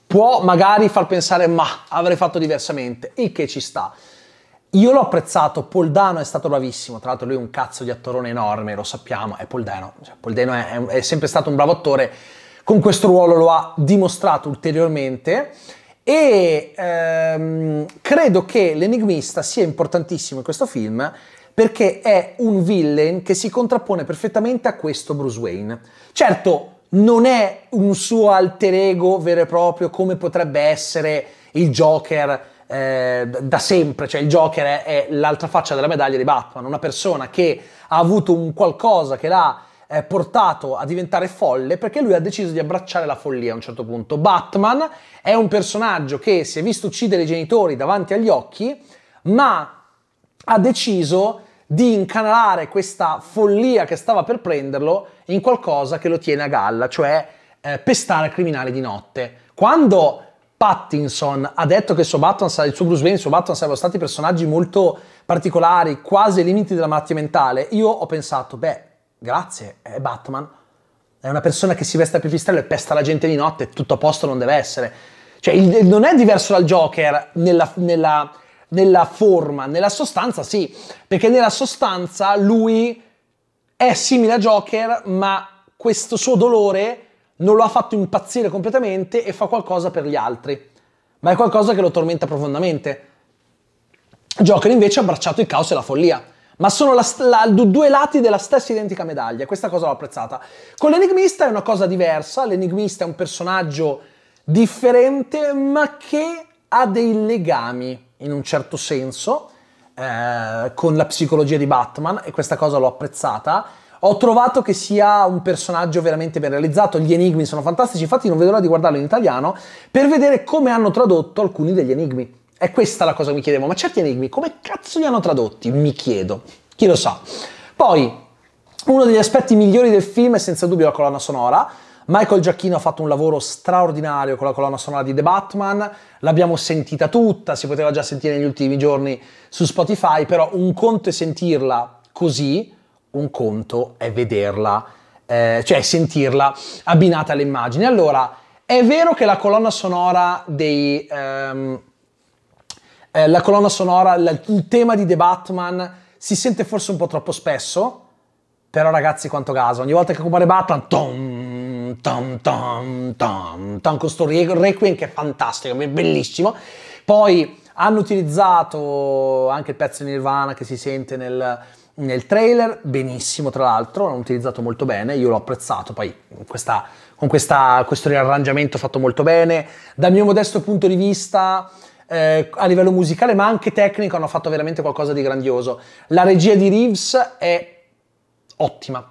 può magari far pensare ma avrei fatto diversamente, il che ci sta. Io l'ho apprezzato, Poldano è stato bravissimo, tra l'altro lui è un cazzo di attorone enorme, lo sappiamo, è Poldano, cioè, Poldano è, è, è sempre stato un bravo attore, con questo ruolo lo ha dimostrato ulteriormente e ehm, credo che l'enigmista sia importantissimo in questo film perché è un villain che si contrappone perfettamente a questo Bruce Wayne. Certo, non è un suo alter ego vero e proprio come potrebbe essere il Joker eh, da sempre, cioè il Joker è, è, l'altra faccia della medaglia di Batman, una persona che ha avuto un qualcosa che l'ha eh, portato a diventare folle perché lui ha deciso di abbracciare la follia a un certo punto. Batman è un personaggio che si è visto uccidere i genitori davanti agli occhi, ma ha deciso di incanalare questa follia che stava per prenderlo in qualcosa che lo tiene a galla, cioè eh, pestare criminali di notte. Quando Pattinson ha detto che il suo, Batman, il suo Bruce Wayne e il suo Batman sarebbero stati personaggi molto particolari, quasi ai limiti della malattia mentale, io ho pensato, beh, grazie, è Batman, è una persona che si veste a pipistrello e pesta la gente di notte, tutto a posto non deve essere. Cioè, il, non è diverso dal Joker nella, nella nella forma, nella sostanza sì, perché nella sostanza lui è simile a Joker, ma questo suo dolore non lo ha fatto impazzire completamente e fa qualcosa per gli altri, ma è qualcosa che lo tormenta profondamente. Joker invece ha abbracciato il caos e la follia, ma sono la, la, due lati della stessa identica medaglia, questa cosa l'ho apprezzata. Con l'enigmista è una cosa diversa, l'enigmista è un personaggio differente ma che ha dei legami in un certo senso eh, con la psicologia di Batman e questa cosa l'ho apprezzata. Ho trovato che sia un personaggio veramente ben realizzato, gli enigmi sono fantastici, infatti non vedo l'ora di guardarlo in italiano per vedere come hanno tradotto alcuni degli enigmi. È questa la cosa che mi chiedevo, ma certi enigmi come cazzo li hanno tradotti? Mi chiedo, chi lo sa. Poi, uno degli aspetti migliori del film è senza dubbio la colonna sonora, Michael Giacchino ha fatto un lavoro straordinario con la colonna sonora di The Batman, l'abbiamo sentita tutta, si poteva già sentire negli ultimi giorni su Spotify, però un conto è sentirla così, un conto è vederla, eh, cioè sentirla abbinata alle immagini. Allora, è vero che la colonna sonora dei... Ehm, eh, la colonna sonora, la, il tema di The Batman si sente forse un po' troppo spesso, però ragazzi quanto caso, ogni volta che compare Batman, tom, tam tam tam tam con questo requiem che è fantastico, è bellissimo. Poi hanno utilizzato anche il pezzo di Nirvana che si sente nel, nel trailer, benissimo tra l'altro, l'hanno utilizzato molto bene, io l'ho apprezzato, poi questa, con questa, questo riarrangiamento fatto molto bene. Dal mio modesto punto di vista... Eh, a livello musicale ma anche tecnico hanno fatto veramente qualcosa di grandioso. La regia di Reeves è ottima.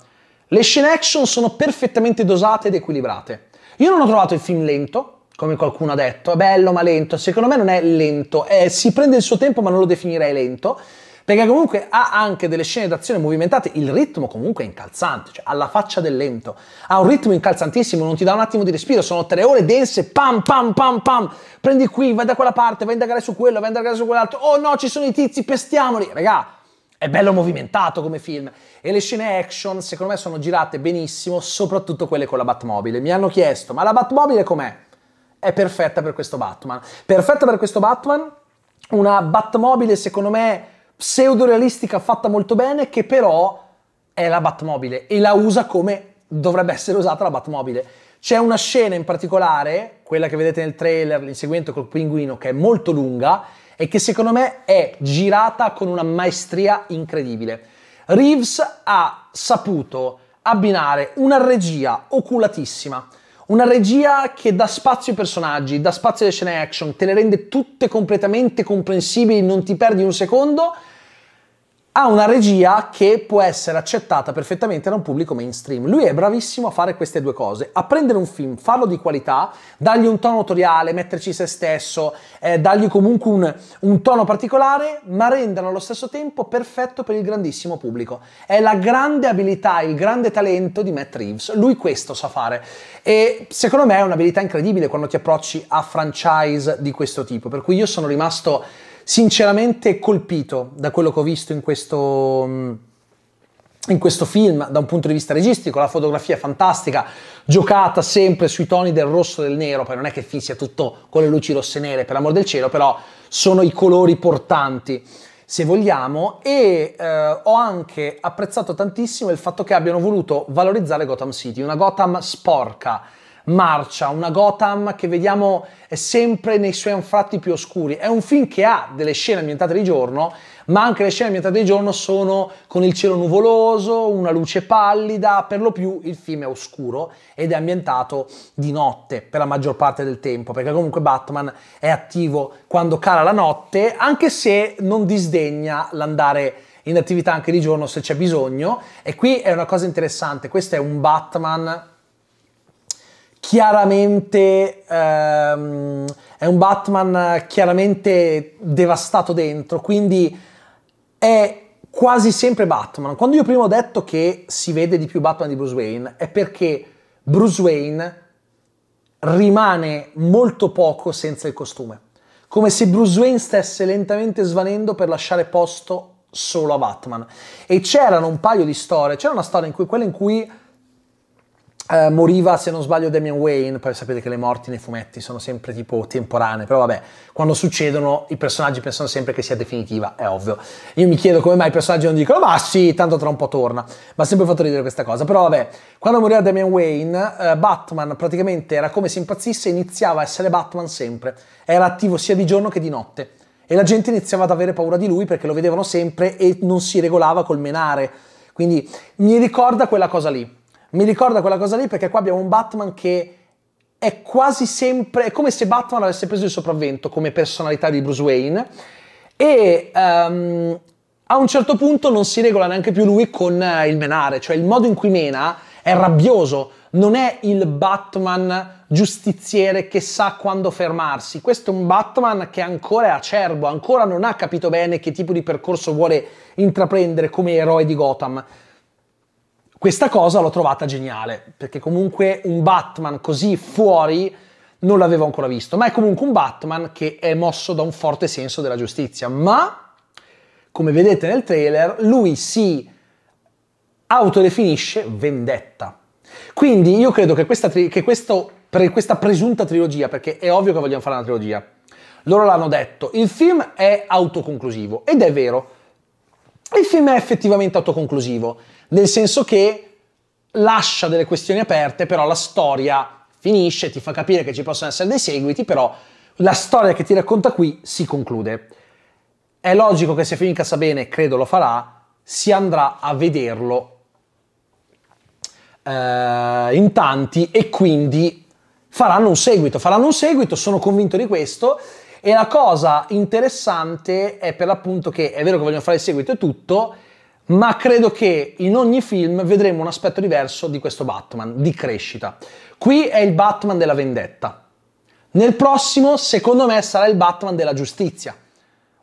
Le scene action sono perfettamente dosate ed equilibrate. Io non ho trovato il film lento, come qualcuno ha detto, è bello ma lento, secondo me non è lento, è, si prende il suo tempo ma non lo definirei lento, perché comunque ha anche delle scene d'azione movimentate, il ritmo comunque è incalzante, cioè alla faccia del lento, ha un ritmo incalzantissimo, non ti dà un attimo di respiro, sono tre ore dense, pam pam pam pam, prendi qui, vai da quella parte, vai a indagare su quello, vai a indagare su quell'altro, oh no ci sono i tizi, pestiamoli, raga, è bello movimentato come film e le scene action secondo me sono girate benissimo, soprattutto quelle con la Batmobile. Mi hanno chiesto, ma la Batmobile com'è? È perfetta per questo Batman. Perfetta per questo Batman, una Batmobile secondo me pseudo-realistica fatta molto bene che però è la Batmobile e la usa come dovrebbe essere usata la Batmobile. C'è una scena in particolare, quella che vedete nel trailer, l'inseguimento col pinguino, che è molto lunga e che secondo me è girata con una maestria incredibile. Reeves ha saputo abbinare una regia oculatissima, una regia che dà spazio ai personaggi, dà spazio alle scene action, te le rende tutte completamente comprensibili, non ti perdi un secondo ha una regia che può essere accettata perfettamente da un pubblico mainstream. Lui è bravissimo a fare queste due cose, a prendere un film, farlo di qualità, dargli un tono autoriale, metterci se stesso, eh, dargli comunque un, un tono particolare, ma renderlo allo stesso tempo perfetto per il grandissimo pubblico. È la grande abilità, il grande talento di Matt Reeves, lui questo sa fare e secondo me è un'abilità incredibile quando ti approcci a franchise di questo tipo, per cui io sono rimasto sinceramente colpito da quello che ho visto in questo, in questo film da un punto di vista registico. La fotografia è fantastica, giocata sempre sui toni del rosso e del nero, poi non è che il film sia tutto con le luci rosse e nere, per amor del cielo, però sono i colori portanti se vogliamo, e eh, ho anche apprezzato tantissimo il fatto che abbiano voluto valorizzare Gotham City, una Gotham sporca, marcia, una Gotham che vediamo sempre nei suoi anfratti più oscuri. È un film che ha delle scene ambientate di giorno, ma anche le scene ambientate di giorno sono con il cielo nuvoloso, una luce pallida, per lo più il film è oscuro ed è ambientato di notte per la maggior parte del tempo, perché comunque Batman è attivo quando cala la notte, anche se non disdegna l'andare in attività anche di giorno se c'è bisogno. E qui è una cosa interessante, questo è un Batman chiaramente ehm, è un Batman chiaramente devastato dentro, quindi è quasi sempre Batman. Quando io prima ho detto che si vede di più Batman di Bruce Wayne è perché Bruce Wayne rimane molto poco senza il costume, come se Bruce Wayne stesse lentamente svanendo per lasciare posto solo a Batman. E c'erano un paio di storie, c'era una storia in cui quella in cui Uh, moriva, se non sbaglio, Damian Wayne, poi sapete che le morti nei fumetti sono sempre tipo temporanee, però vabbè, quando succedono i personaggi pensano sempre che sia definitiva, è ovvio. Io mi chiedo come mai i personaggi non dicono, ma sì, tanto tra un po' torna, ma ha sempre fatto ridere questa cosa, però vabbè, quando moriva Damian Wayne, uh, Batman praticamente era come se impazzisse, e iniziava a essere Batman sempre, era attivo sia di giorno che di notte, e la gente iniziava ad avere paura di lui perché lo vedevano sempre e non si regolava col menare, quindi mi ricorda quella cosa lì mi ricorda quella cosa lì perché qua abbiamo un Batman che è quasi sempre, è come se Batman avesse preso il sopravvento come personalità di Bruce Wayne e um, a un certo punto non si regola neanche più lui con eh, il menare, cioè il modo in cui mena è rabbioso, non è il Batman giustiziere che sa quando fermarsi. Questo è un Batman che ancora è acerbo, ancora non ha capito bene che tipo di percorso vuole intraprendere come eroe di Gotham. Questa cosa l'ho trovata geniale, perché comunque un Batman così fuori non l'avevo ancora visto, ma è comunque un Batman che è mosso da un forte senso della giustizia, ma come vedete nel trailer lui si autodefinisce vendetta. Quindi io credo che questa, che questo, questa presunta trilogia, perché è ovvio che vogliamo fare una trilogia, loro l'hanno detto, il film è autoconclusivo ed è vero, il film è effettivamente autoconclusivo nel senso che lascia delle questioni aperte, però la storia finisce, ti fa capire che ci possono essere dei seguiti, però la storia che ti racconta qui si conclude. È logico che se film incassa bene, credo lo farà, si andrà a vederlo eh, in tanti e quindi faranno un seguito, faranno un seguito, sono convinto di questo e la cosa interessante è per l'appunto che è vero che vogliono fare il seguito e tutto, ma credo che in ogni film vedremo un aspetto diverso di questo Batman, di crescita. Qui è il Batman della vendetta. Nel prossimo, secondo me, sarà il Batman della giustizia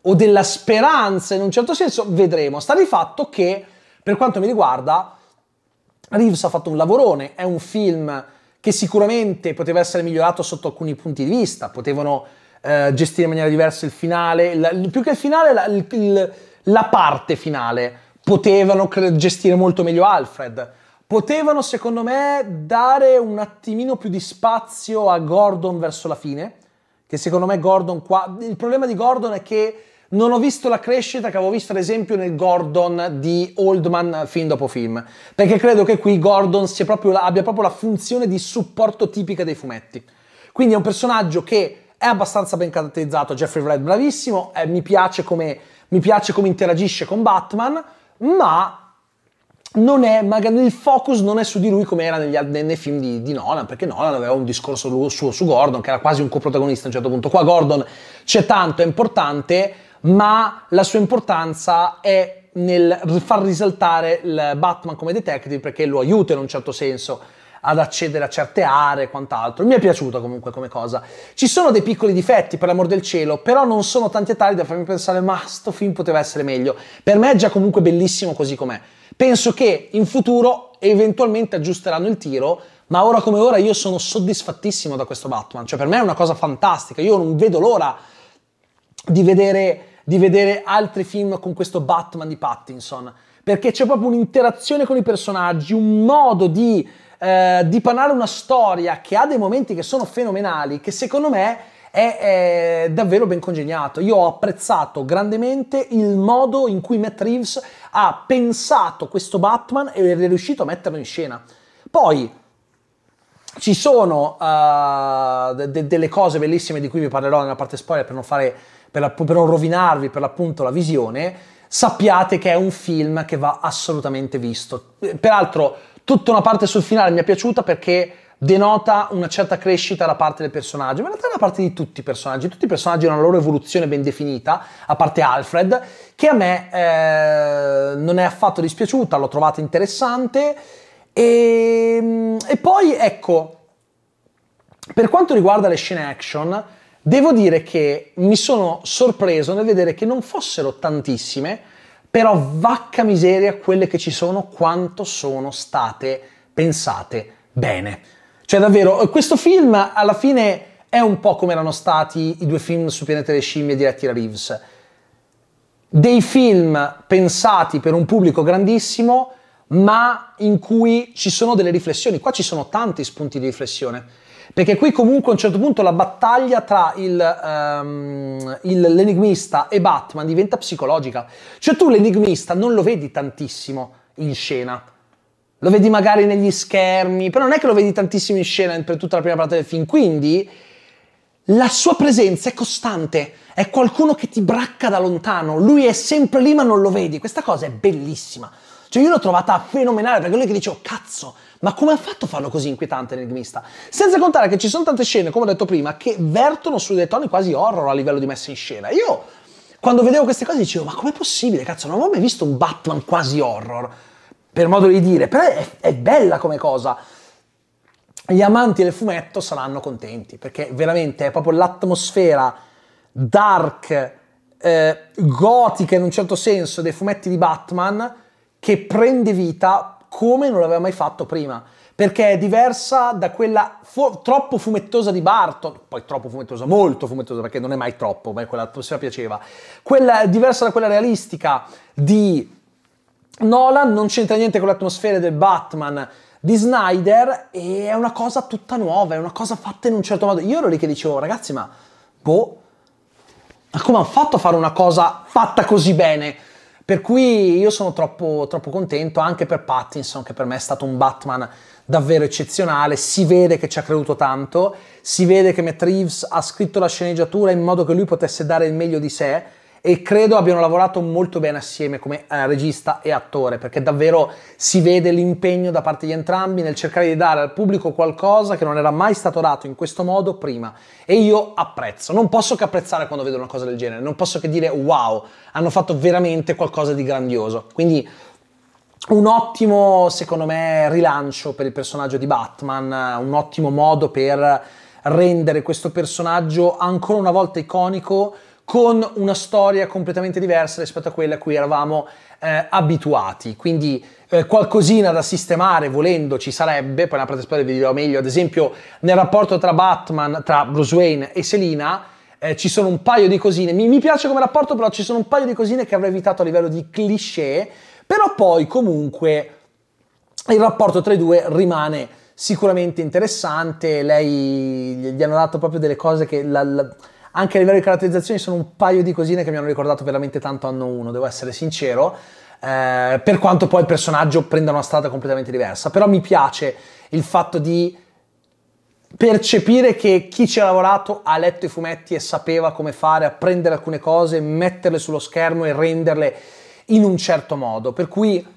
o della speranza, in un certo senso, vedremo. Sta di fatto che, per quanto mi riguarda, Reeves ha fatto un lavorone, è un film che sicuramente poteva essere migliorato sotto alcuni punti di vista, potevano eh, gestire in maniera diversa il finale, la, più che il finale, la, il, la parte finale potevano gestire molto meglio Alfred. Potevano, secondo me, dare un attimino più di spazio a Gordon verso la fine. Che secondo me Gordon qua. Il problema di Gordon è che non ho visto la crescita che avevo visto, ad esempio, nel Gordon di Oldman film dopo film. Perché credo che qui Gordon proprio la, abbia proprio la funzione di supporto tipica dei fumetti. Quindi è un personaggio che è abbastanza ben caratterizzato. Jeffrey Wright, bravissimo. Eh, mi, piace come, mi piace come interagisce con Batman ma non è, magari il focus non è su di lui come era negli, nei film di, di, Nolan, perché Nolan aveva un discorso suo su Gordon, che era quasi un coprotagonista a un certo punto. Qua Gordon c'è tanto, è importante, ma la sua importanza è nel far risaltare il Batman come detective perché lo aiuta in un certo senso ad accedere a certe aree e quant'altro. Mi è piaciuta comunque come cosa. Ci sono dei piccoli difetti, per l'amor del cielo, però non sono tanti e tali da farmi pensare, ma sto film poteva essere meglio. Per me è già comunque bellissimo così com'è. Penso che in futuro eventualmente aggiusteranno il tiro, ma ora come ora io sono soddisfattissimo da questo Batman. Cioè per me è una cosa fantastica, io non vedo l'ora di vedere, di vedere altri film con questo Batman di Pattinson perché c'è proprio un'interazione con i personaggi, un modo di eh, dipanare una storia che ha dei momenti che sono fenomenali, che secondo me è, è, davvero ben congegnato. Io ho apprezzato grandemente il modo in cui Matt Reeves ha pensato questo Batman e è riuscito a metterlo in scena. Poi ci sono uh, de- delle cose bellissime di cui vi parlerò nella parte spoiler per non, fare, per, la, per non rovinarvi per l'appunto la visione sappiate che è un film che va assolutamente visto. Peraltro Tutta una parte sul finale mi è piaciuta perché denota una certa crescita da parte del personaggio, ma in realtà da parte di tutti i personaggi. Tutti i personaggi hanno una loro evoluzione ben definita, a parte Alfred, che a me eh, non è affatto dispiaciuta, l'ho trovata interessante. E, ehm, e poi, ecco, per quanto riguarda le scene action, devo dire che mi sono sorpreso nel vedere che non fossero tantissime, però vacca miseria quelle che ci sono quanto sono state pensate bene. Cioè davvero, eh, questo film alla fine è un po' come erano stati i due film su Pianeta delle Scimmie diretti da Reeves. Dei film pensati per un pubblico grandissimo, ma in cui ci sono delle riflessioni. Qua ci sono tanti spunti di riflessione. Perché qui comunque a un certo punto la battaglia tra il, um, il, l'enigmista e Batman diventa psicologica. Cioè tu l'enigmista non lo vedi tantissimo in scena. Lo vedi magari negli schermi, però non è che lo vedi tantissimo in scena per tutta la prima parte del film. Quindi la sua presenza è costante, è qualcuno che ti bracca da lontano, lui è sempre lì ma non lo vedi, questa cosa è bellissima. Cioè io l'ho trovata fenomenale perché lui che dice, oh cazzo, ma come ha fatto a farlo così inquietante enigmista? Senza contare che ci sono tante scene, come ho detto prima, che vertono su dei toni quasi horror a livello di messa in scena. Io, quando vedevo queste cose, dicevo, ma com'è possibile? Cazzo, non avevo mai visto un Batman quasi horror, per modo di dire. Però è, è bella come cosa gli amanti del fumetto saranno contenti perché veramente è proprio l'atmosfera dark, eh, gotica in un certo senso dei fumetti di Batman che prende vita come non l'aveva mai fatto prima, perché è diversa da quella fu- troppo fumettosa di Barton, poi troppo fumettosa, molto fumettosa, perché non è mai troppo, ma è quella che atmosfera piaceva, quella diversa da quella realistica di Nolan, non c'entra niente con l'atmosfera del Batman, di Snyder e è una cosa tutta nuova, è una cosa fatta in un certo modo. Io ero lì che dicevo, ragazzi, ma boh, ma come hanno fatto a fare una cosa fatta così bene? Per cui io sono troppo, troppo contento anche per Pattinson, che per me è stato un Batman davvero eccezionale, si vede che ci ha creduto tanto, si vede che Matt Reeves ha scritto la sceneggiatura in modo che lui potesse dare il meglio di sé e credo abbiano lavorato molto bene assieme come eh, regista e attore perché davvero si vede l'impegno da parte di entrambi nel cercare di dare al pubblico qualcosa che non era mai stato dato in questo modo prima e io apprezzo, non posso che apprezzare quando vedo una cosa del genere, non posso che dire wow, hanno fatto veramente qualcosa di grandioso. Quindi un ottimo, secondo me, rilancio per il personaggio di Batman, un ottimo modo per rendere questo personaggio ancora una volta iconico con una storia completamente diversa rispetto a quella a cui eravamo eh, abituati. Quindi eh, qualcosina da sistemare volendo ci sarebbe, poi nella parte storia vi dirò meglio, ad esempio nel rapporto tra Batman, tra Bruce Wayne e Selina, eh, ci sono un paio di cosine, mi, mi piace come rapporto però ci sono un paio di cosine che avrei evitato a livello di cliché, però poi comunque il rapporto tra i due rimane sicuramente interessante, lei gli hanno dato proprio delle cose che... La, la, anche a livello di caratterizzazioni sono un paio di cosine che mi hanno ricordato veramente tanto anno 1, devo essere sincero, eh, per quanto poi il personaggio prenda una strada completamente diversa, però mi piace il fatto di percepire che chi ci ha lavorato ha letto i fumetti e sapeva come fare a prendere alcune cose, metterle sullo schermo e renderle in un certo modo, per cui...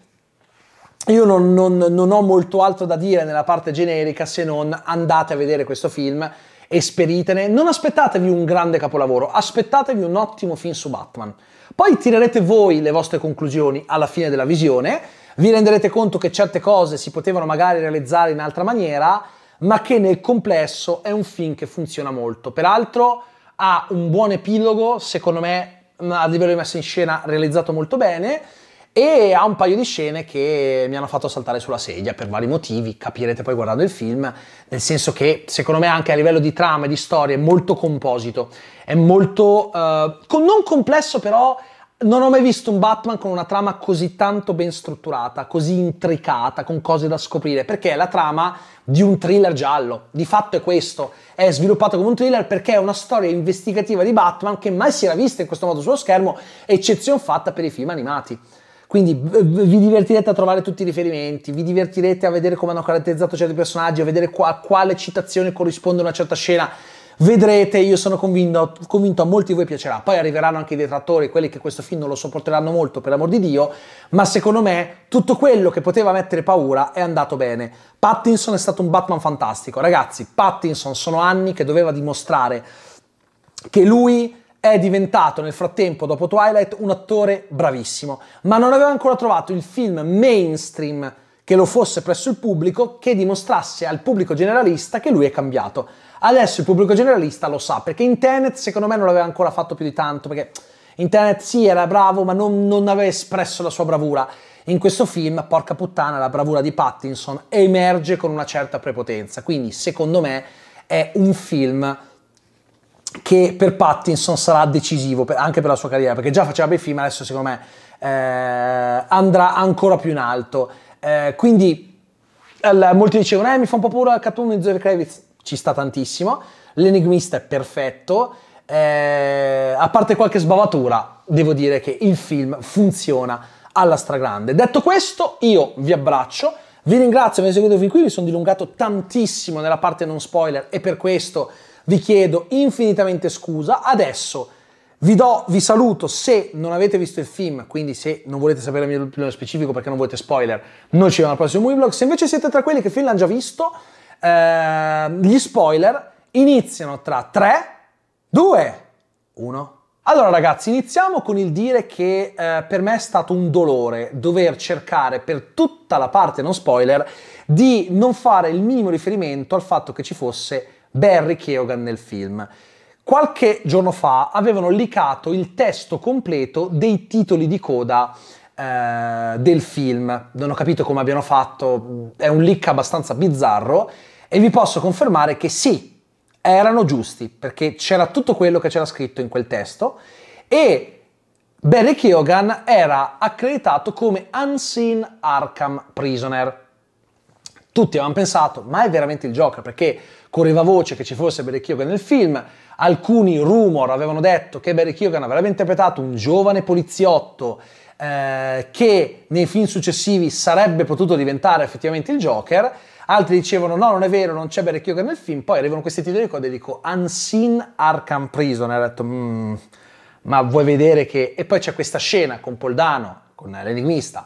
Io non, non, non ho molto altro da dire nella parte generica se non andate a vedere questo film esperitene. Non aspettatevi un grande capolavoro, aspettatevi un ottimo film su Batman. Poi tirerete voi le vostre conclusioni alla fine della visione, vi renderete conto che certe cose si potevano magari realizzare in altra maniera, ma che nel complesso è un film che funziona molto. Peraltro ha un buon epilogo, secondo me a livello di messa in scena realizzato molto bene e ha un paio di scene che mi hanno fatto saltare sulla sedia per vari motivi, capirete poi guardando il film, nel senso che secondo me anche a livello di trama e di storia è molto composito, è molto eh, con, non complesso però non ho mai visto un Batman con una trama così tanto ben strutturata, così intricata, con cose da scoprire, perché è la trama di un thriller giallo. Di fatto è questo, è sviluppato come un thriller perché è una storia investigativa di Batman che mai si era vista in questo modo sullo schermo, eccezion fatta per i film animati. Quindi vi divertirete a trovare tutti i riferimenti, vi divertirete a vedere come hanno caratterizzato certi personaggi, a vedere a quale citazione corrisponde una certa scena. Vedrete, io sono convinto, convinto a molti di voi piacerà. Poi arriveranno anche i detrattori, quelli che questo film non lo sopporteranno molto, per amor di Dio, ma secondo me tutto quello che poteva mettere paura è andato bene. Pattinson è stato un Batman fantastico. Ragazzi, Pattinson sono anni che doveva dimostrare che lui è diventato nel frattempo, dopo Twilight, un attore bravissimo, ma non aveva ancora trovato il film mainstream che lo fosse presso il pubblico, che dimostrasse al pubblico generalista che lui è cambiato. Adesso il pubblico generalista lo sa, perché in Tenet secondo me non l'aveva ancora fatto più di tanto, perché in Tenet sì era bravo, ma non, non aveva espresso la sua bravura. In questo film, porca puttana, la bravura di Pattinson emerge con una certa prepotenza, quindi secondo me è un film che per Pattinson sarà decisivo per, anche per la sua carriera, perché già faceva bei film, adesso secondo me eh, andrà ancora più in alto. Eh, quindi al, eh, molti dicevano, eh, mi fa un po' paura il cartone di Zoe Kravitz, ci sta tantissimo, l'enigmista è perfetto, eh, a parte qualche sbavatura, devo dire che il film funziona alla stragrande. Detto questo, io vi abbraccio. Vi ringrazio per aver seguito fin qui, mi sono dilungato tantissimo nella parte non spoiler e per questo vi chiedo infinitamente scusa. Adesso vi, do, vi saluto se non avete visto il film, quindi se non volete sapere opinione specifico perché non volete spoiler, noi ci vediamo al prossimo movie vlog. Se invece siete tra quelli che il film l'hanno già visto, eh, gli spoiler iniziano tra 3, 2, 1. Allora ragazzi, iniziamo con il dire che eh, per me è stato un dolore dover cercare per tutta la parte non spoiler di non fare il minimo riferimento al fatto che ci fosse Barry Keoghan nel film. Qualche giorno fa avevano licato il testo completo dei titoli di coda eh, del film. Non ho capito come abbiano fatto, è un leak abbastanza bizzarro e vi posso confermare che sì, erano giusti perché c'era tutto quello che c'era scritto in quel testo e Barry Keoghan era accreditato come Unseen Arkham Prisoner. Tutti avevano pensato, ma è veramente il Joker perché correva voce che ci fosse Barry Keoghan nel film, alcuni rumor avevano detto che Barry Keoghan avrebbe interpretato un giovane poliziotto eh, che nei film successivi sarebbe potuto diventare effettivamente il Joker, altri dicevano no non è vero, non c'è Barry Keoghan nel film, poi arrivano questi titoli di qua e dico Unseen Arkham Prison, e ho detto mm, ma vuoi vedere che... e poi c'è questa scena con Poldano, con l'enigmista,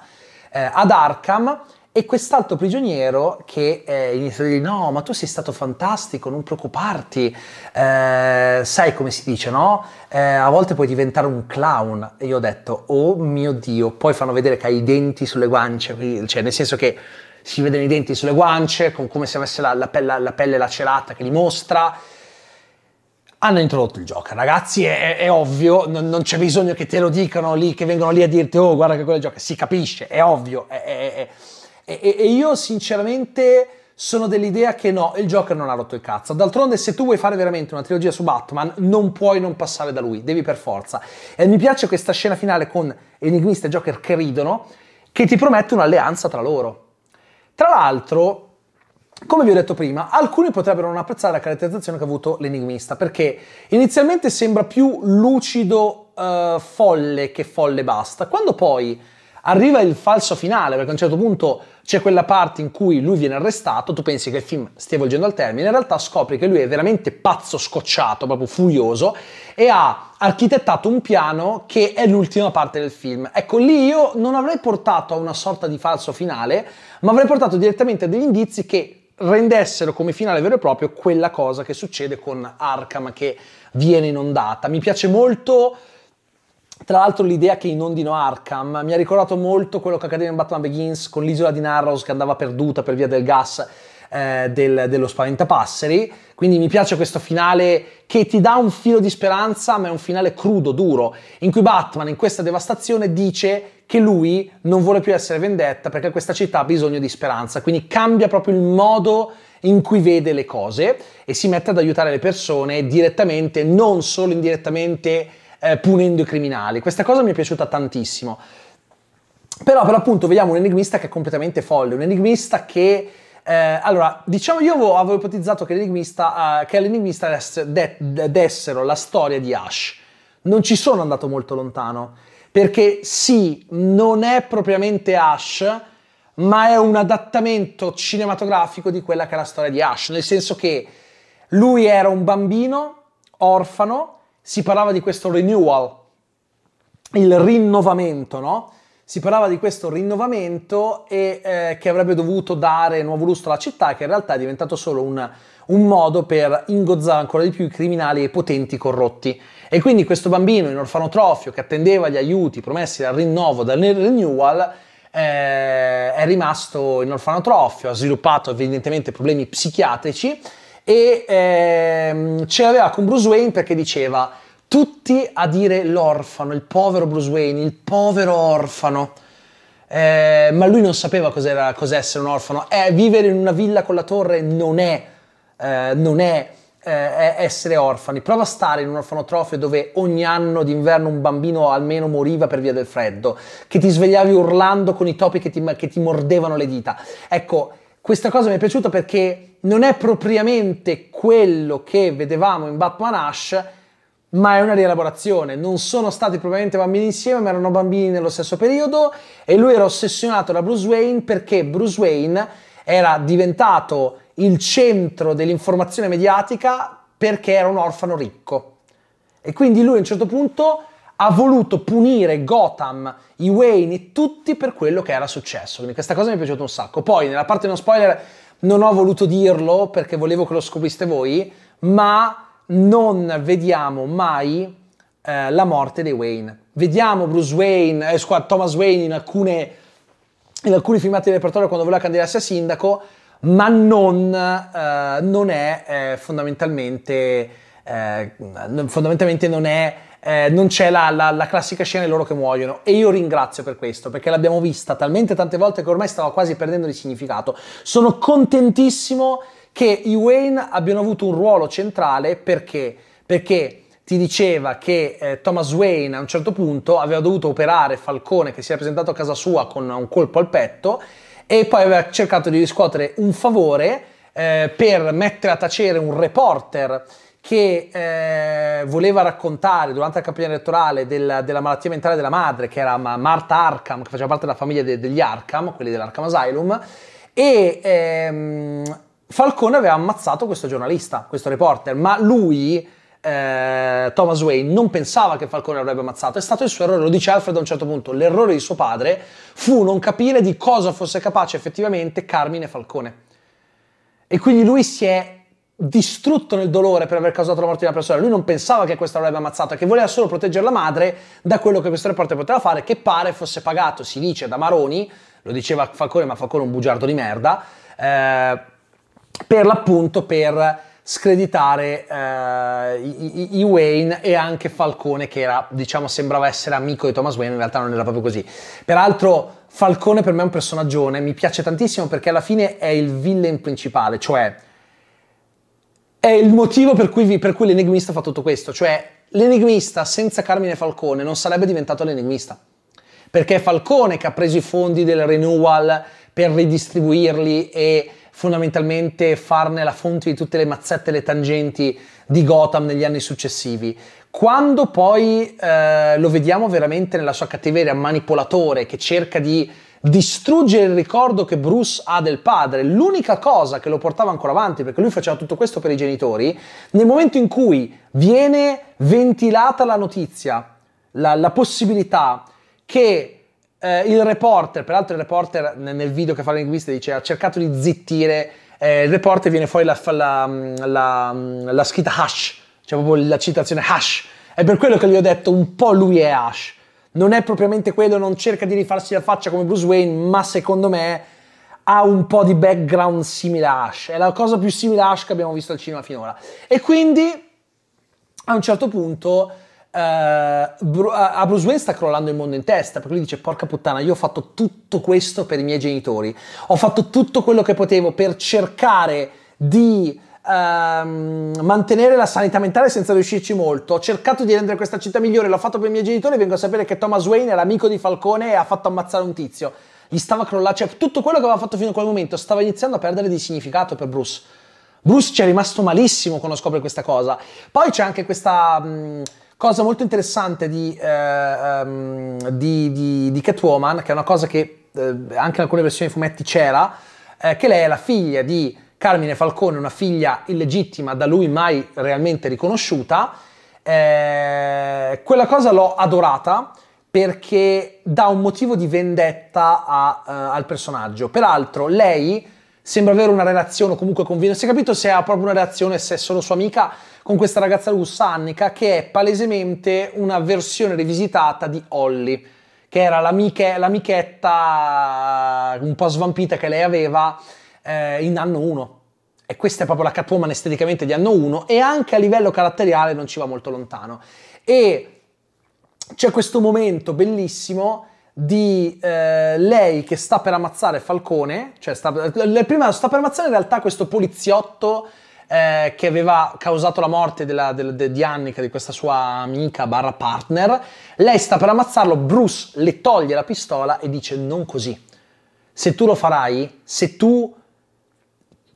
eh, ad Arkham, e quest'altro prigioniero che eh, inizia a dire no, ma tu sei stato fantastico, non preoccuparti, eh, sai come si dice, no? Eh, a volte puoi diventare un clown. E io ho detto, oh mio Dio, poi fanno vedere che hai i denti sulle guance, cioè nel senso che si vedono i denti sulle guance, con come se avesse la, la, pelle, la pelle lacerata che li mostra hanno introdotto il Joker, ragazzi, è, è ovvio, non, non, c'è bisogno che te lo dicano lì, che vengono lì a dirti, oh guarda che quello è il Joker, si capisce, è ovvio, è, è, e, e, e io sinceramente sono dell'idea che no, il Joker non ha rotto il cazzo. D'altronde, se tu vuoi fare veramente una trilogia su Batman, non puoi non passare da lui, devi per forza. E mi piace questa scena finale con Enigmista e Joker che ridono, che ti promette un'alleanza tra loro. Tra l'altro, come vi ho detto prima, alcuni potrebbero non apprezzare la caratterizzazione che ha avuto l'enigmista, perché inizialmente sembra più lucido eh, folle che folle basta. Quando poi arriva il falso finale, perché a un certo punto c'è quella parte in cui lui viene arrestato, tu pensi che il film stia volgendo al termine, in realtà scopri che lui è veramente pazzo scocciato, proprio furioso, e ha architettato un piano che è l'ultima parte del film. Ecco, lì io non avrei portato a una sorta di falso finale, ma avrei portato direttamente a degli indizi che rendessero come finale vero e proprio quella cosa che succede con Arkham che viene inondata. Mi piace molto tra l'altro l'idea che inondino Arkham mi ha ricordato molto quello che accadeva in Batman Begins con l'isola di Narrows che andava perduta per via del gas eh, del, dello spaventapasseri. Quindi mi piace questo finale che ti dà un filo di speranza, ma è un finale crudo, duro, in cui Batman in questa devastazione dice che lui non vuole più essere vendetta perché questa città ha bisogno di speranza. Quindi cambia proprio il modo in cui vede le cose e si mette ad aiutare le persone direttamente, non solo indirettamente eh, punendo i criminali. Questa cosa mi è piaciuta tantissimo. Però per l'appunto vediamo un enigmista che è completamente folle, un enigmista che... Eh, allora, diciamo io avevo, avevo ipotizzato che, l'enigmista, eh, che all'enigmista dessero, de, dessero la storia di Ash. Non ci sono andato molto lontano, perché sì, non è propriamente Ash, ma è un adattamento cinematografico di quella che è la storia di Ash, nel senso che lui era un bambino orfano si parlava di questo renewal, il rinnovamento, no? Si parlava di questo rinnovamento e, eh, che avrebbe dovuto dare nuovo lustro alla città, che in realtà è diventato solo un, un modo per ingozzare ancora di più i criminali e i potenti corrotti. E quindi questo bambino in orfanotrofio che attendeva gli aiuti promessi dal rinnovo, dal renewal, eh, è rimasto in orfanotrofio, ha sviluppato evidentemente problemi psichiatrici e ehm, ce l'aveva con Bruce Wayne perché diceva tutti a dire l'orfano, il povero Bruce Wayne, il povero orfano. Eh, ma lui non sapeva cos'era, cos'essere un orfano. Eh, vivere in una villa con la torre non è, eh, non è, eh, è essere orfani. Prova a stare in un orfanotrofio dove ogni anno d'inverno un bambino almeno moriva per via del freddo, che ti svegliavi urlando con i topi che ti, che ti mordevano le dita. Ecco, questa cosa mi è piaciuta perché non è propriamente quello che vedevamo in Batman Ash, ma è una rielaborazione. Non sono stati propriamente bambini insieme, ma erano bambini nello stesso periodo e lui era ossessionato da Bruce Wayne perché Bruce Wayne era diventato il centro dell'informazione mediatica perché era un orfano ricco. E quindi lui a un certo punto ha voluto punire Gotham, i Wayne, tutti per quello che era successo. Quindi questa cosa mi è piaciuta un sacco. Poi nella parte non spoiler non ho voluto dirlo perché volevo che lo scopriste voi, ma non vediamo mai eh, la morte di Wayne. Vediamo Bruce Wayne, eh, Thomas Wayne in, alcune, in alcuni filmati del repertorio quando voleva candidarsi a sindaco, ma non, eh, non è eh, fondamentalmente, eh, fondamentalmente non è eh, non c'è la, la, la, classica scena di loro che muoiono. E io ringrazio per questo, perché l'abbiamo vista talmente tante volte che ormai stava quasi perdendo di significato. Sono contentissimo che i Wayne abbiano avuto un ruolo centrale perché? Perché ti diceva che eh, Thomas Wayne a un certo punto aveva dovuto operare Falcone che si era presentato a casa sua con un colpo al petto e poi aveva cercato di riscuotere un favore eh, per mettere a tacere un reporter che eh, voleva raccontare durante la campagna elettorale del, della malattia mentale della madre, che era Marta Arkham, che faceva parte della famiglia de, degli Arkham, quelli dell'Arkham Asylum, e ehm, Falcone aveva ammazzato questo giornalista, questo reporter, ma lui, eh, Thomas Wayne, non pensava che Falcone l'avrebbe ammazzato, è stato il suo errore, lo dice Alfred a un certo punto, l'errore di suo padre fu non capire di cosa fosse capace effettivamente Carmine Falcone. E quindi lui si è distrutto nel dolore per aver causato la morte di una persona. Lui non pensava che questa l'avrebbe ammazzata, che voleva solo proteggere la madre da quello che questo reporter poteva fare, che pare fosse pagato, si dice, da Maroni, lo diceva Falcone, ma Falcone è un bugiardo di merda, eh, per l'appunto per screditare eh, i, i, Wayne e anche Falcone, che era, diciamo, sembrava essere amico di Thomas Wayne, in realtà non era proprio così. Peraltro Falcone per me è un personaggio, mi piace tantissimo perché alla fine è il villain principale, cioè è il motivo per cui, per cui l'enigmista fa tutto questo. Cioè, l'enigmista senza Carmine Falcone non sarebbe diventato l'enigmista. Perché è Falcone che ha preso i fondi del renewal per ridistribuirli e fondamentalmente farne la fonte di tutte le mazzette e le tangenti di Gotham negli anni successivi. Quando poi eh, lo vediamo veramente nella sua cattiveria manipolatore che cerca di distruggere il ricordo che Bruce ha del padre, l'unica cosa che lo portava ancora avanti, perché lui faceva tutto questo per i genitori, nel momento in cui viene ventilata la notizia, la, la possibilità che eh, il reporter, peraltro il reporter nel video che fa la linguista dice ha cercato di zittire, eh, il reporter viene fuori la, la, mm, mm, la scritta hash, cioè proprio la citazione hash, è per quello che gli ho detto un po' lui è hash non è propriamente quello, non cerca di rifarsi la faccia come Bruce Wayne, ma secondo me ha un po' di background simile a Ash. È la cosa più simile a Ash che abbiamo visto al cinema finora. E quindi a un certo punto eh, a Bruce Wayne sta crollando il mondo in testa perché lui dice porca puttana io ho fatto tutto questo per i miei genitori ho fatto tutto quello che potevo per cercare di Ehm, mantenere la sanità mentale senza riuscirci molto. Ho cercato di rendere questa città migliore, l'ho fatto per i miei genitori, vengo a sapere che Thomas Wayne era amico di Falcone e ha fatto ammazzare un tizio. Gli stava crollando, cioè tutto quello che aveva fatto fino a quel momento stava iniziando a perdere di significato per Bruce. Bruce ci è rimasto malissimo quando scopre questa cosa. Poi c'è anche questa... Mh, mm, cosa molto interessante di, eh, um, di, di, di, Catwoman, che è una cosa che eh, anche in alcune versioni fumetti c'era, eh, che lei è la figlia di Carmine Falcone, una figlia illegittima da lui mai realmente riconosciuta. Eh, quella cosa l'ho adorata perché dà un motivo di vendetta a, uh, al personaggio. Peraltro, lei sembra avere una relazione, o comunque conviene, si è capito se ha proprio una relazione, se è solo sua amica, con questa ragazza russa Annika, che è palesemente una versione rivisitata di Holly, che era l'amiche, l'amichetta un po' svampita che lei aveva eh, in anno 1. E questa è proprio la Catwoman esteticamente di anno 1 e anche a livello caratteriale non ci va molto lontano. E c'è questo momento bellissimo di eh, lei che sta per ammazzare Falcone, cioè sta, eh, prima sta per ammazzare in realtà questo poliziotto eh, che aveva causato la morte della, della, de, di Annika, di questa sua amica barra partner. Lei sta per ammazzarlo, Bruce le toglie la pistola e dice non così. Se tu lo farai, se tu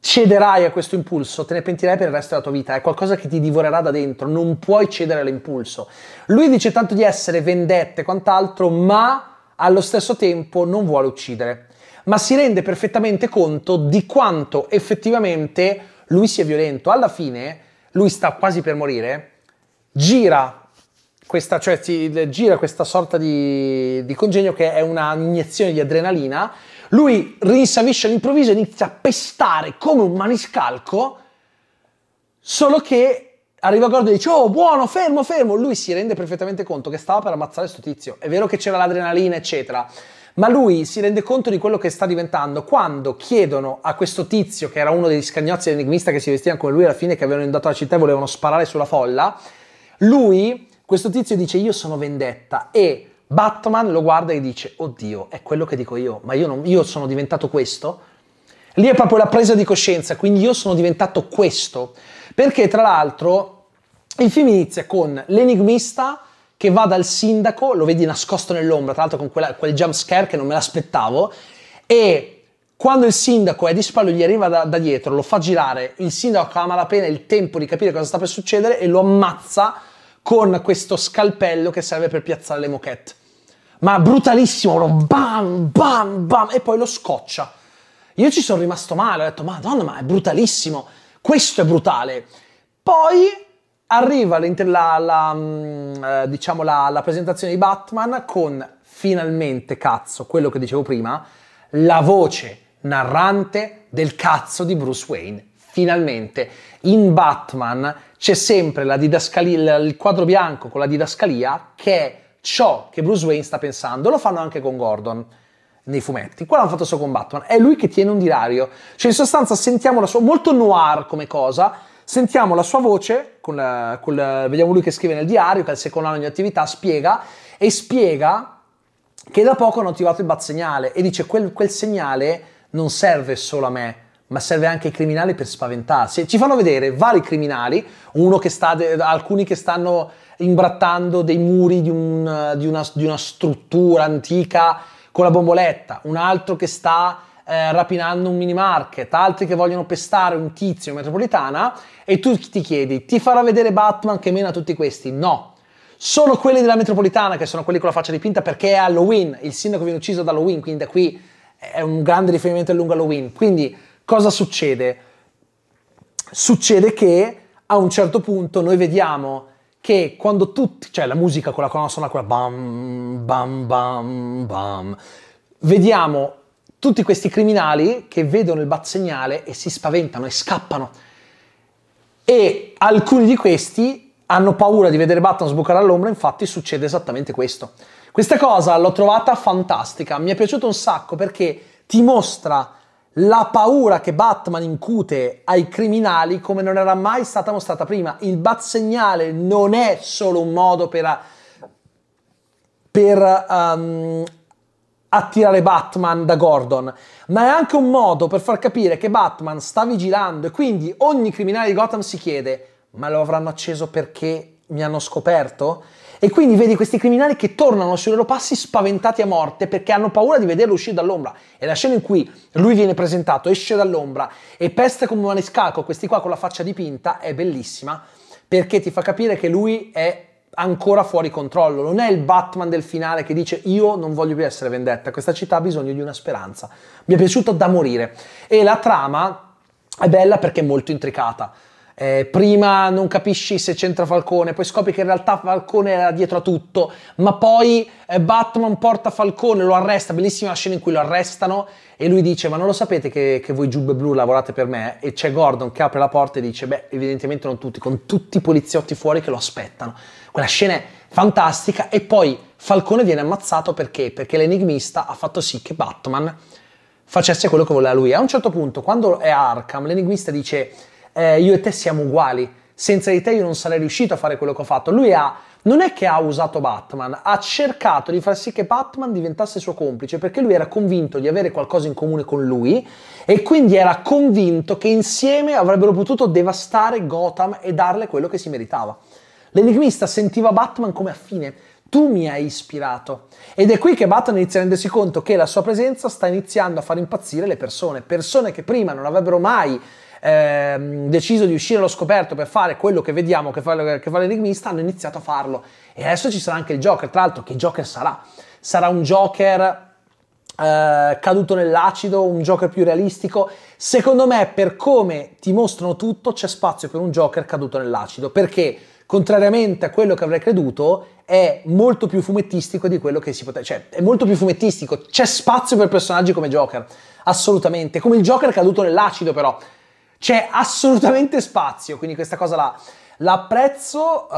cederai a questo impulso, te ne pentirai per il resto della tua vita, è qualcosa che ti divorerà da dentro, non puoi cedere all'impulso. Lui dice tanto di essere vendette e quant'altro, ma allo stesso tempo non vuole uccidere, ma si rende perfettamente conto di quanto effettivamente lui sia violento. Alla fine, lui sta quasi per morire, gira questa, cioè, gira questa sorta di, di congegno che è una iniezione di adrenalina lui rinsavisce all'improvviso e inizia a pestare come un maniscalco, solo che arriva Gordo e dice oh buono, fermo, fermo. Lui si rende perfettamente conto che stava per ammazzare questo tizio. È vero che c'era l'adrenalina, eccetera. Ma lui si rende conto di quello che sta diventando quando chiedono a questo tizio, che era uno degli scagnozzi enigmista che si vestivano come lui alla fine, che avevano inondato la città e volevano sparare sulla folla, lui, questo tizio dice io sono vendetta e Batman lo guarda e dice, oddio, è quello che dico io, ma io, non, io sono diventato questo? Lì è proprio la presa di coscienza, quindi io sono diventato questo. Perché tra l'altro il film inizia con l'enigmista che va dal sindaco, lo vedi nascosto nell'ombra, tra l'altro con quella, quel jump scare che non me l'aspettavo, e quando il sindaco è di spalle gli arriva da, da, dietro, lo fa girare, il sindaco ha malapena il tempo di capire cosa sta per succedere e lo ammazza con questo scalpello che serve per piazzare le moquette ma brutalissimo, uno bam, bam, bam, e poi lo scoccia. Io ci sono rimasto male, ho detto, madonna, ma è brutalissimo, questo è brutale. Poi arriva la, la, mm, eh, diciamo la, la presentazione di Batman con finalmente, cazzo, quello che dicevo prima, la voce narrante del cazzo di Bruce Wayne. Finalmente, in Batman c'è sempre il quadro bianco con la didascalia che è ciò che Bruce Wayne sta pensando, lo fanno anche con Gordon nei fumetti. Qua l'hanno fatto solo con Batman. È lui che tiene un diario. Cioè, in sostanza, sentiamo la sua. molto noir come cosa. Sentiamo la sua voce, con la, con la, vediamo lui che scrive nel diario, che è il secondo anno di attività, spiega e spiega che da poco hanno attivato il bat segnale e dice quel, quel segnale non serve solo a me, ma serve anche ai criminali per spaventarsi. Ci fanno vedere vari criminali, che sta, alcuni che stanno imbrattando dei muri di, un, di, una, di una struttura antica con la bomboletta, un altro che sta eh, rapinando un mini market, altri che vogliono pestare un tizio in metropolitana e tu ti chiedi ti farà vedere Batman che mena tutti questi? No. Solo quelli della metropolitana che sono quelli con la faccia dipinta perché è Halloween, il sindaco viene ucciso da Halloween, quindi da qui è un grande riferimento a lungo Halloween. Quindi cosa succede? Succede che a un certo punto noi vediamo che quando tutti, cioè la musica con la colonna sonora, quella bam, bam, bam, bam, vediamo tutti questi criminali che vedono il bat segnale e si spaventano e scappano. E alcuni di questi hanno paura di vedere Batman sbucare all'ombra, infatti succede esattamente questo. Questa cosa l'ho trovata fantastica, mi è piaciuto un sacco perché ti mostra la paura che Batman incute ai criminali come non era mai stata mostrata prima. Il bat segnale non è solo un modo per, per um, attirare Batman da Gordon, ma è anche un modo per far capire che Batman sta vigilando e quindi ogni criminale di Gotham si chiede ma lo avranno acceso perché mi hanno scoperto? E quindi vedi questi criminali che tornano sui loro passi spaventati a morte perché hanno paura di vederlo uscire dall'ombra. E la scena in cui lui viene presentato, esce dall'ombra e peste come un maniscalco questi qua con la faccia dipinta è bellissima perché ti fa capire che lui è ancora fuori controllo. Non è il Batman del finale che dice io non voglio più essere vendetta, questa città ha bisogno di una speranza. Mi è piaciuta da morire. E la trama è bella perché è molto intricata eh, prima non capisci se c'entra Falcone, poi scopri che in realtà Falcone era dietro a tutto, ma poi eh, Batman porta Falcone, lo arresta, bellissima scena in cui lo arrestano e lui dice ma non lo sapete che, che voi giubbe blu lavorate per me? E c'è Gordon che apre la porta e dice beh evidentemente non tutti, con tutti i poliziotti fuori che lo aspettano. Quella scena è fantastica e poi Falcone viene ammazzato perché? Perché l'enigmista ha fatto sì che Batman facesse quello che voleva lui. A un certo punto, quando è Arkham, l'enigmista dice eh, io e te siamo uguali, senza di te io non sarei riuscito a fare quello che ho fatto. Lui ha, non è che ha usato Batman, ha cercato di far sì che Batman diventasse suo complice perché lui era convinto di avere qualcosa in comune con lui e quindi era convinto che insieme avrebbero potuto devastare Gotham e darle quello che si meritava. L'enigmista sentiva Batman come affine, tu mi hai ispirato. Ed è qui che Batman inizia a rendersi conto che la sua presenza sta iniziando a far impazzire le persone, persone che prima non avrebbero mai ehm, deciso di uscire allo scoperto per fare quello che vediamo che fa, che fa l'enigmista, hanno iniziato a farlo. E adesso ci sarà anche il Joker, tra l'altro che Joker sarà? Sarà un Joker eh, caduto nell'acido, un Joker più realistico? Secondo me, per come ti mostrano tutto, c'è spazio per un Joker caduto nell'acido, perché contrariamente a quello che avrei creduto, è molto più fumettistico di quello che si poteva. Cioè, è molto più fumettistico. C'è spazio per personaggi come Joker. Assolutamente. Come il Joker caduto nell'acido, però. C'è assolutamente spazio, quindi questa cosa la, l'apprezzo. Um,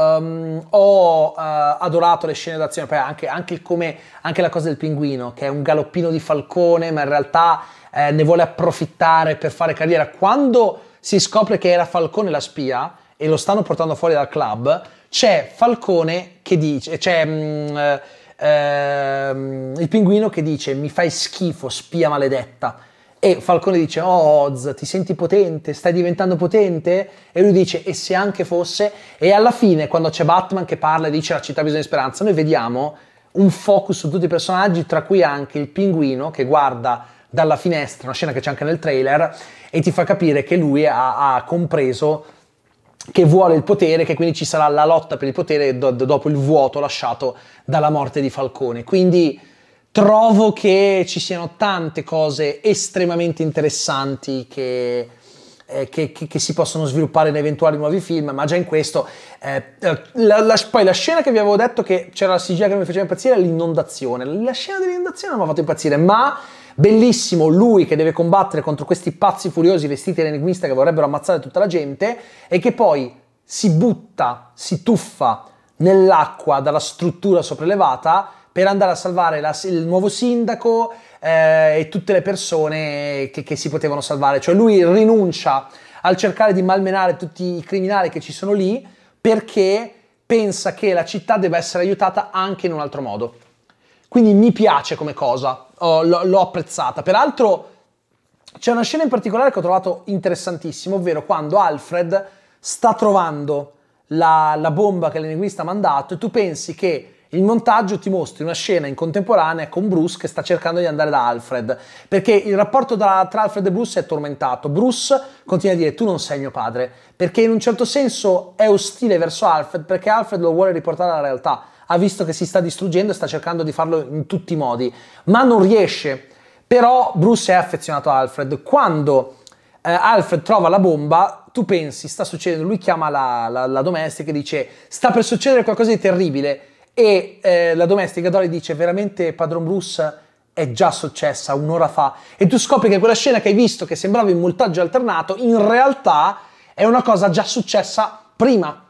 ehm, ho uh, adorato le scene d'azione, poi anche, anche, come, anche la cosa del pinguino, che è un galoppino di falcone, ma in realtà eh, ne vuole approfittare per fare carriera. Quando si scopre che era Falcone la spia e lo stanno portando fuori dal club, c'è Falcone che dice, c'è mh, mm, eh, ehm, il pinguino che dice mi fai schifo, spia maledetta. E Falcone dice, oh Oz, ti senti potente, stai diventando potente? E lui dice, e se anche fosse? E alla fine, quando c'è Batman che parla e dice la città ha bisogno di speranza, noi vediamo un focus su tutti i personaggi, tra cui anche il pinguino che guarda dalla finestra, una scena che c'è anche nel trailer, e ti fa capire che lui ha, ha compreso che vuole il potere, che quindi ci sarà la lotta per il potere do- dopo il vuoto lasciato dalla morte di Falcone. Quindi trovo che ci siano tante cose estremamente interessanti che, eh, che, che, che si possono sviluppare in eventuali nuovi film, ma già in questo... Eh, eh la, la, poi la scena che vi avevo detto che c'era la CGI che mi faceva impazzire è l'inondazione. La scena dell'inondazione non mi ha fatto impazzire, ma... Bellissimo lui che deve combattere contro questi pazzi furiosi vestiti da enigmista che vorrebbero ammazzare tutta la gente e che poi si butta, si tuffa nell'acqua dalla struttura sopraelevata per andare a salvare la, il nuovo sindaco eh, e tutte le persone che, che si potevano salvare. Cioè lui rinuncia al cercare di malmenare tutti i criminali che ci sono lì perché pensa che la città debba essere aiutata anche in un altro modo. Quindi mi piace come cosa, oh, l'ho apprezzata. Peraltro c'è una scena in particolare che ho trovato interessantissima, ovvero quando Alfred sta trovando la, la bomba che l'enigmista ha mandato e tu pensi che il montaggio ti mostra una scena in contemporanea con Bruce che sta cercando di andare da Alfred, perché il rapporto tra, tra Alfred e Bruce è tormentato. Bruce continua a dire tu non sei mio padre, perché in un certo senso è ostile verso Alfred, perché Alfred lo vuole riportare alla realtà. Ha visto che si sta distruggendo e sta cercando di farlo in tutti i modi, ma non riesce. Però Bruce è affezionato a Alfred. Quando eh, Alfred trova la bomba, tu pensi sta succedendo, lui chiama la, la, la domestica e dice sta per succedere qualcosa di terribile e eh, la domestica Dolly dice veramente padron Bruce è già successa un'ora fa e tu scopri che quella scena che hai visto che sembrava in montaggio alternato in realtà è una cosa già successa prima.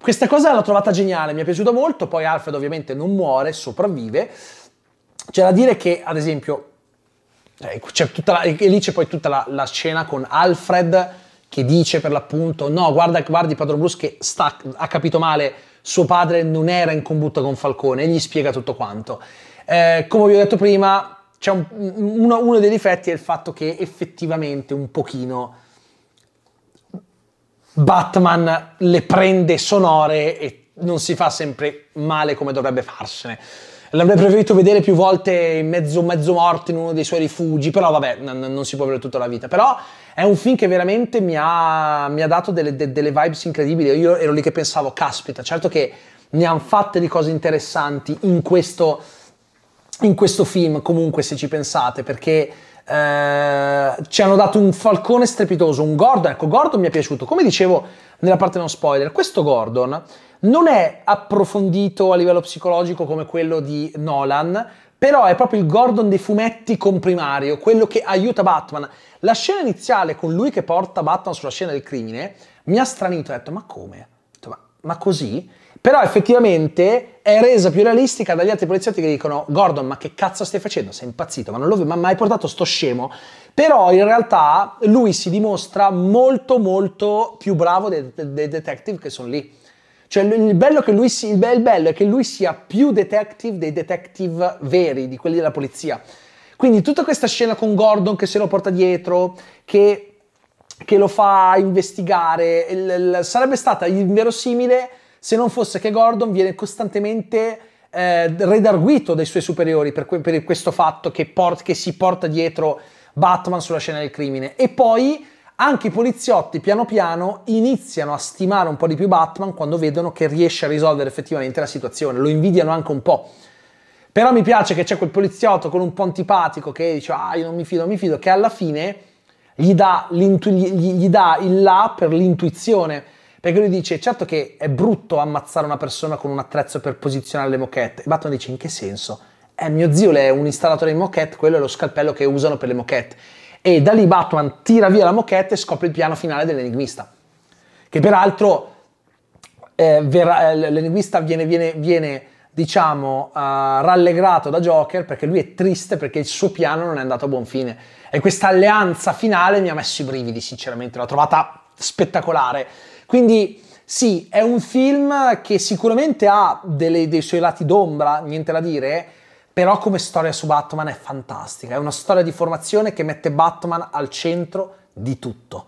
Questa cosa l'ho trovata geniale, mi è piaciuta molto, poi Alfred ovviamente non muore, sopravvive. C'è da dire che ad esempio eh, la, e lì c'è poi tutta la, la, scena con Alfred che dice per l'appunto no guarda, guardi Padron Bruce che sta, ha capito male suo padre non era in combutta con Falcone e gli spiega tutto quanto. Eh, come vi ho detto prima, un, uno, uno, dei difetti è il fatto che effettivamente un pochino Batman le prende sonore e non si fa sempre male come dovrebbe farsene. L'avrei preferito vedere più volte mezzo, mezzo morto in uno dei suoi rifugi, però vabbè, n- non si può avere tutta la vita. Però è un film che veramente mi ha, mi ha dato delle, de- delle vibes incredibili. Io ero lì che pensavo, caspita, certo che ne hanno fatte di cose interessanti in questo, in questo film, comunque se ci pensate, perché... Uh, ci hanno dato un falcone strepitoso, un Gordon. Ecco, Gordon mi è piaciuto. Come dicevo nella parte non spoiler, questo Gordon non è approfondito a livello psicologico come quello di Nolan, però è proprio il Gordon dei fumetti comprimario, quello che aiuta Batman. La scena iniziale con lui che porta Batman sulla scena del crimine mi ha stranito, ho detto ma come? Detto, ma, ma così? Però effettivamente è resa più realistica dagli altri poliziotti che dicono Gordon ma che cazzo stai facendo? Sei impazzito, ma non lo ma mai portato sto scemo. Però in realtà lui si dimostra molto molto più bravo dei, dei detective che sono lì. Cioè il bello, si, il bello, è che lui sia più detective dei detective veri, di quelli della polizia. Quindi tutta questa scena con Gordon che se lo porta dietro, che, che lo fa investigare, il, il, sarebbe stata inverosimile se non fosse che Gordon viene costantemente eh, redarguito dai suoi superiori per, que, per questo fatto che, port, che si porta dietro Batman sulla scena del crimine. E poi anche i poliziotti piano piano iniziano a stimare un po' di più Batman quando vedono che riesce a risolvere effettivamente la situazione, lo invidiano anche un po'. Però mi piace che c'è quel poliziotto con un po' antipatico che dice ah io non mi fido, non mi fido, che alla fine gli dà, gli dà il là per l'intuizione, perché lui dice certo che è brutto ammazzare una persona con un attrezzo per posizionare le moquette. E Batman dice in che senso? Eh mio zio è un installatore di moquette, quello è lo scalpello che usano per le moquette e da lì Batman tira via la moquette e scopre il piano finale dell'enigmista, che peraltro eh, verrà, eh, l'enigmista viene, viene, viene diciamo, uh, rallegrato da Joker perché lui è triste perché il suo piano non è andato a buon fine. E questa alleanza finale mi ha messo i brividi, sinceramente, l'ho trovata spettacolare. Quindi sì, è un film che sicuramente ha delle, dei suoi lati d'ombra, niente da dire, però come storia su Batman è fantastica, è una storia di formazione che mette Batman al centro di tutto.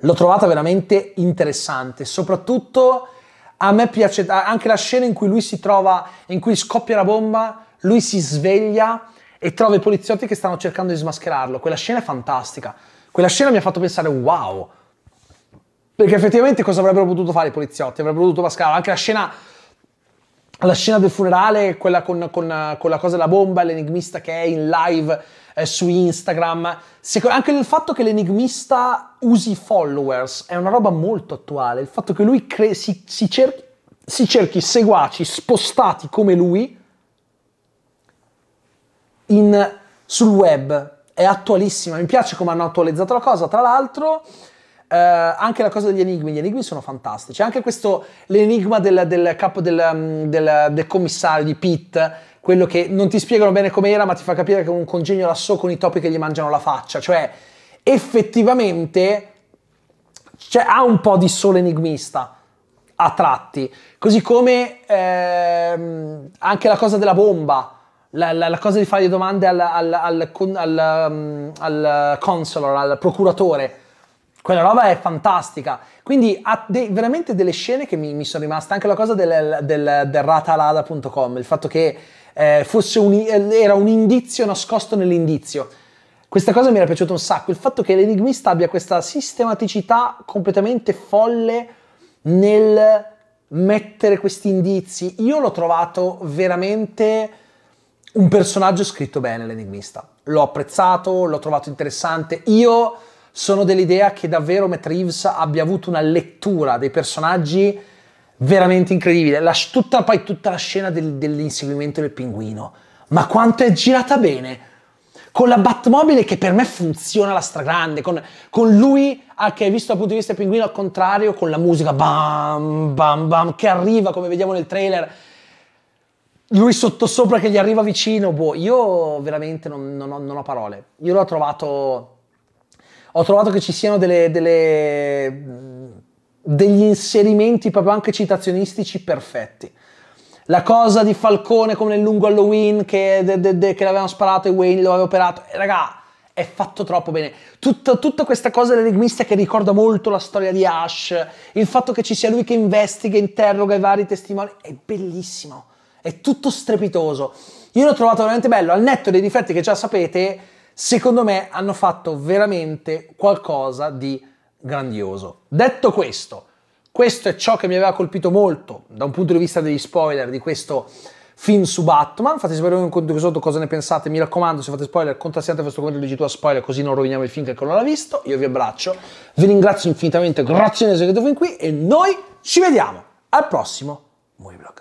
L'ho trovata veramente interessante, soprattutto a me piace anche la scena in cui lui si trova, in cui scoppia la bomba, lui si sveglia e trova i poliziotti che stanno cercando di smascherarlo. Quella scena è fantastica. Quella scena mi ha fatto pensare wow. Perché effettivamente cosa avrebbero potuto fare i poliziotti? Avrebbero potuto mascherarlo. Anche la scena la scena del funerale, quella con, con, con la cosa della bomba, l'enigmista che è in live eh, su Instagram. Secondo, anche il fatto che l'enigmista usi followers è una roba molto attuale. Il fatto che lui cre- si, si, cerchi, si cerchi seguaci spostati come lui in, sul web è attualissima. Mi piace come hanno attualizzato la cosa. Tra l'altro. Eh, anche la cosa degli enigmi, gli enigmi sono fantastici. Anche questo, l'enigma del, del capo del, mm, del, del, commissario di Pitt, quello che non ti spiegano bene com'era, ma ti fa capire che è un congegno lassò con i topi che gli mangiano la faccia. Cioè, effettivamente cioè, ha un po' di solo enigmista a tratti. Così come ehm, anche la cosa della bomba. La, la, la, cosa di fare le domande al, al, al, al, mm, al consular, al procuratore, quella roba è fantastica. Quindi ha dei, veramente delle scene che mi, mi sono rimaste. Anche la cosa del, del, del ratalada.com, il fatto che eh, un, eh, era un indizio nascosto nell'indizio. Questa cosa mi era piaciuta un sacco. Il fatto che l'enigmista abbia questa sistematicità completamente folle nel mettere questi indizi. Io l'ho trovato veramente un personaggio scritto bene, l'enigmista. L'ho apprezzato, l'ho trovato interessante. Io sono dell'idea che davvero Matt Reeves abbia avuto una lettura dei personaggi veramente incredibile. La, tutta, poi tutta la scena del, dell'inseguimento del pinguino. Ma quanto è girata bene! Con la Batmobile che per me funziona alla stragrande, con, con lui ah, che è visto dal punto di vista del pinguino al contrario, con la musica bam bam bam che arriva come vediamo nel trailer, lui sottosopra che gli arriva vicino, boh, io veramente non, non, ho, non ho parole. Io l'ho trovato ho trovato che ci siano delle, delle, degli inserimenti proprio anche citazionistici perfetti. La cosa di Falcone come nel lungo Halloween che, de, de, de, che l'avevano sparato e Wayne lo aveva operato, raga, è fatto troppo bene. Tutta, tutta questa cosa dell'enigmista che ricorda molto la storia di Ash, il fatto che ci sia lui che investiga, interroga i vari testimoni, è bellissimo, è tutto strepitoso. Io l'ho trovato veramente bello, al netto dei difetti che già sapete, secondo me hanno fatto veramente qualcosa di grandioso. Detto questo, questo è ciò che mi aveva colpito molto da un punto di vista degli spoiler di questo film su Batman. Fate sapere un commento qui sotto cosa ne pensate. Mi raccomando, se fate spoiler, contrastate questo commento leggi tu a spoiler, così non roviniamo il film che ancora non l'ha visto. Io vi abbraccio, vi ringrazio infinitamente, grazie di essere venuti fin qui e noi ci vediamo al prossimo Movie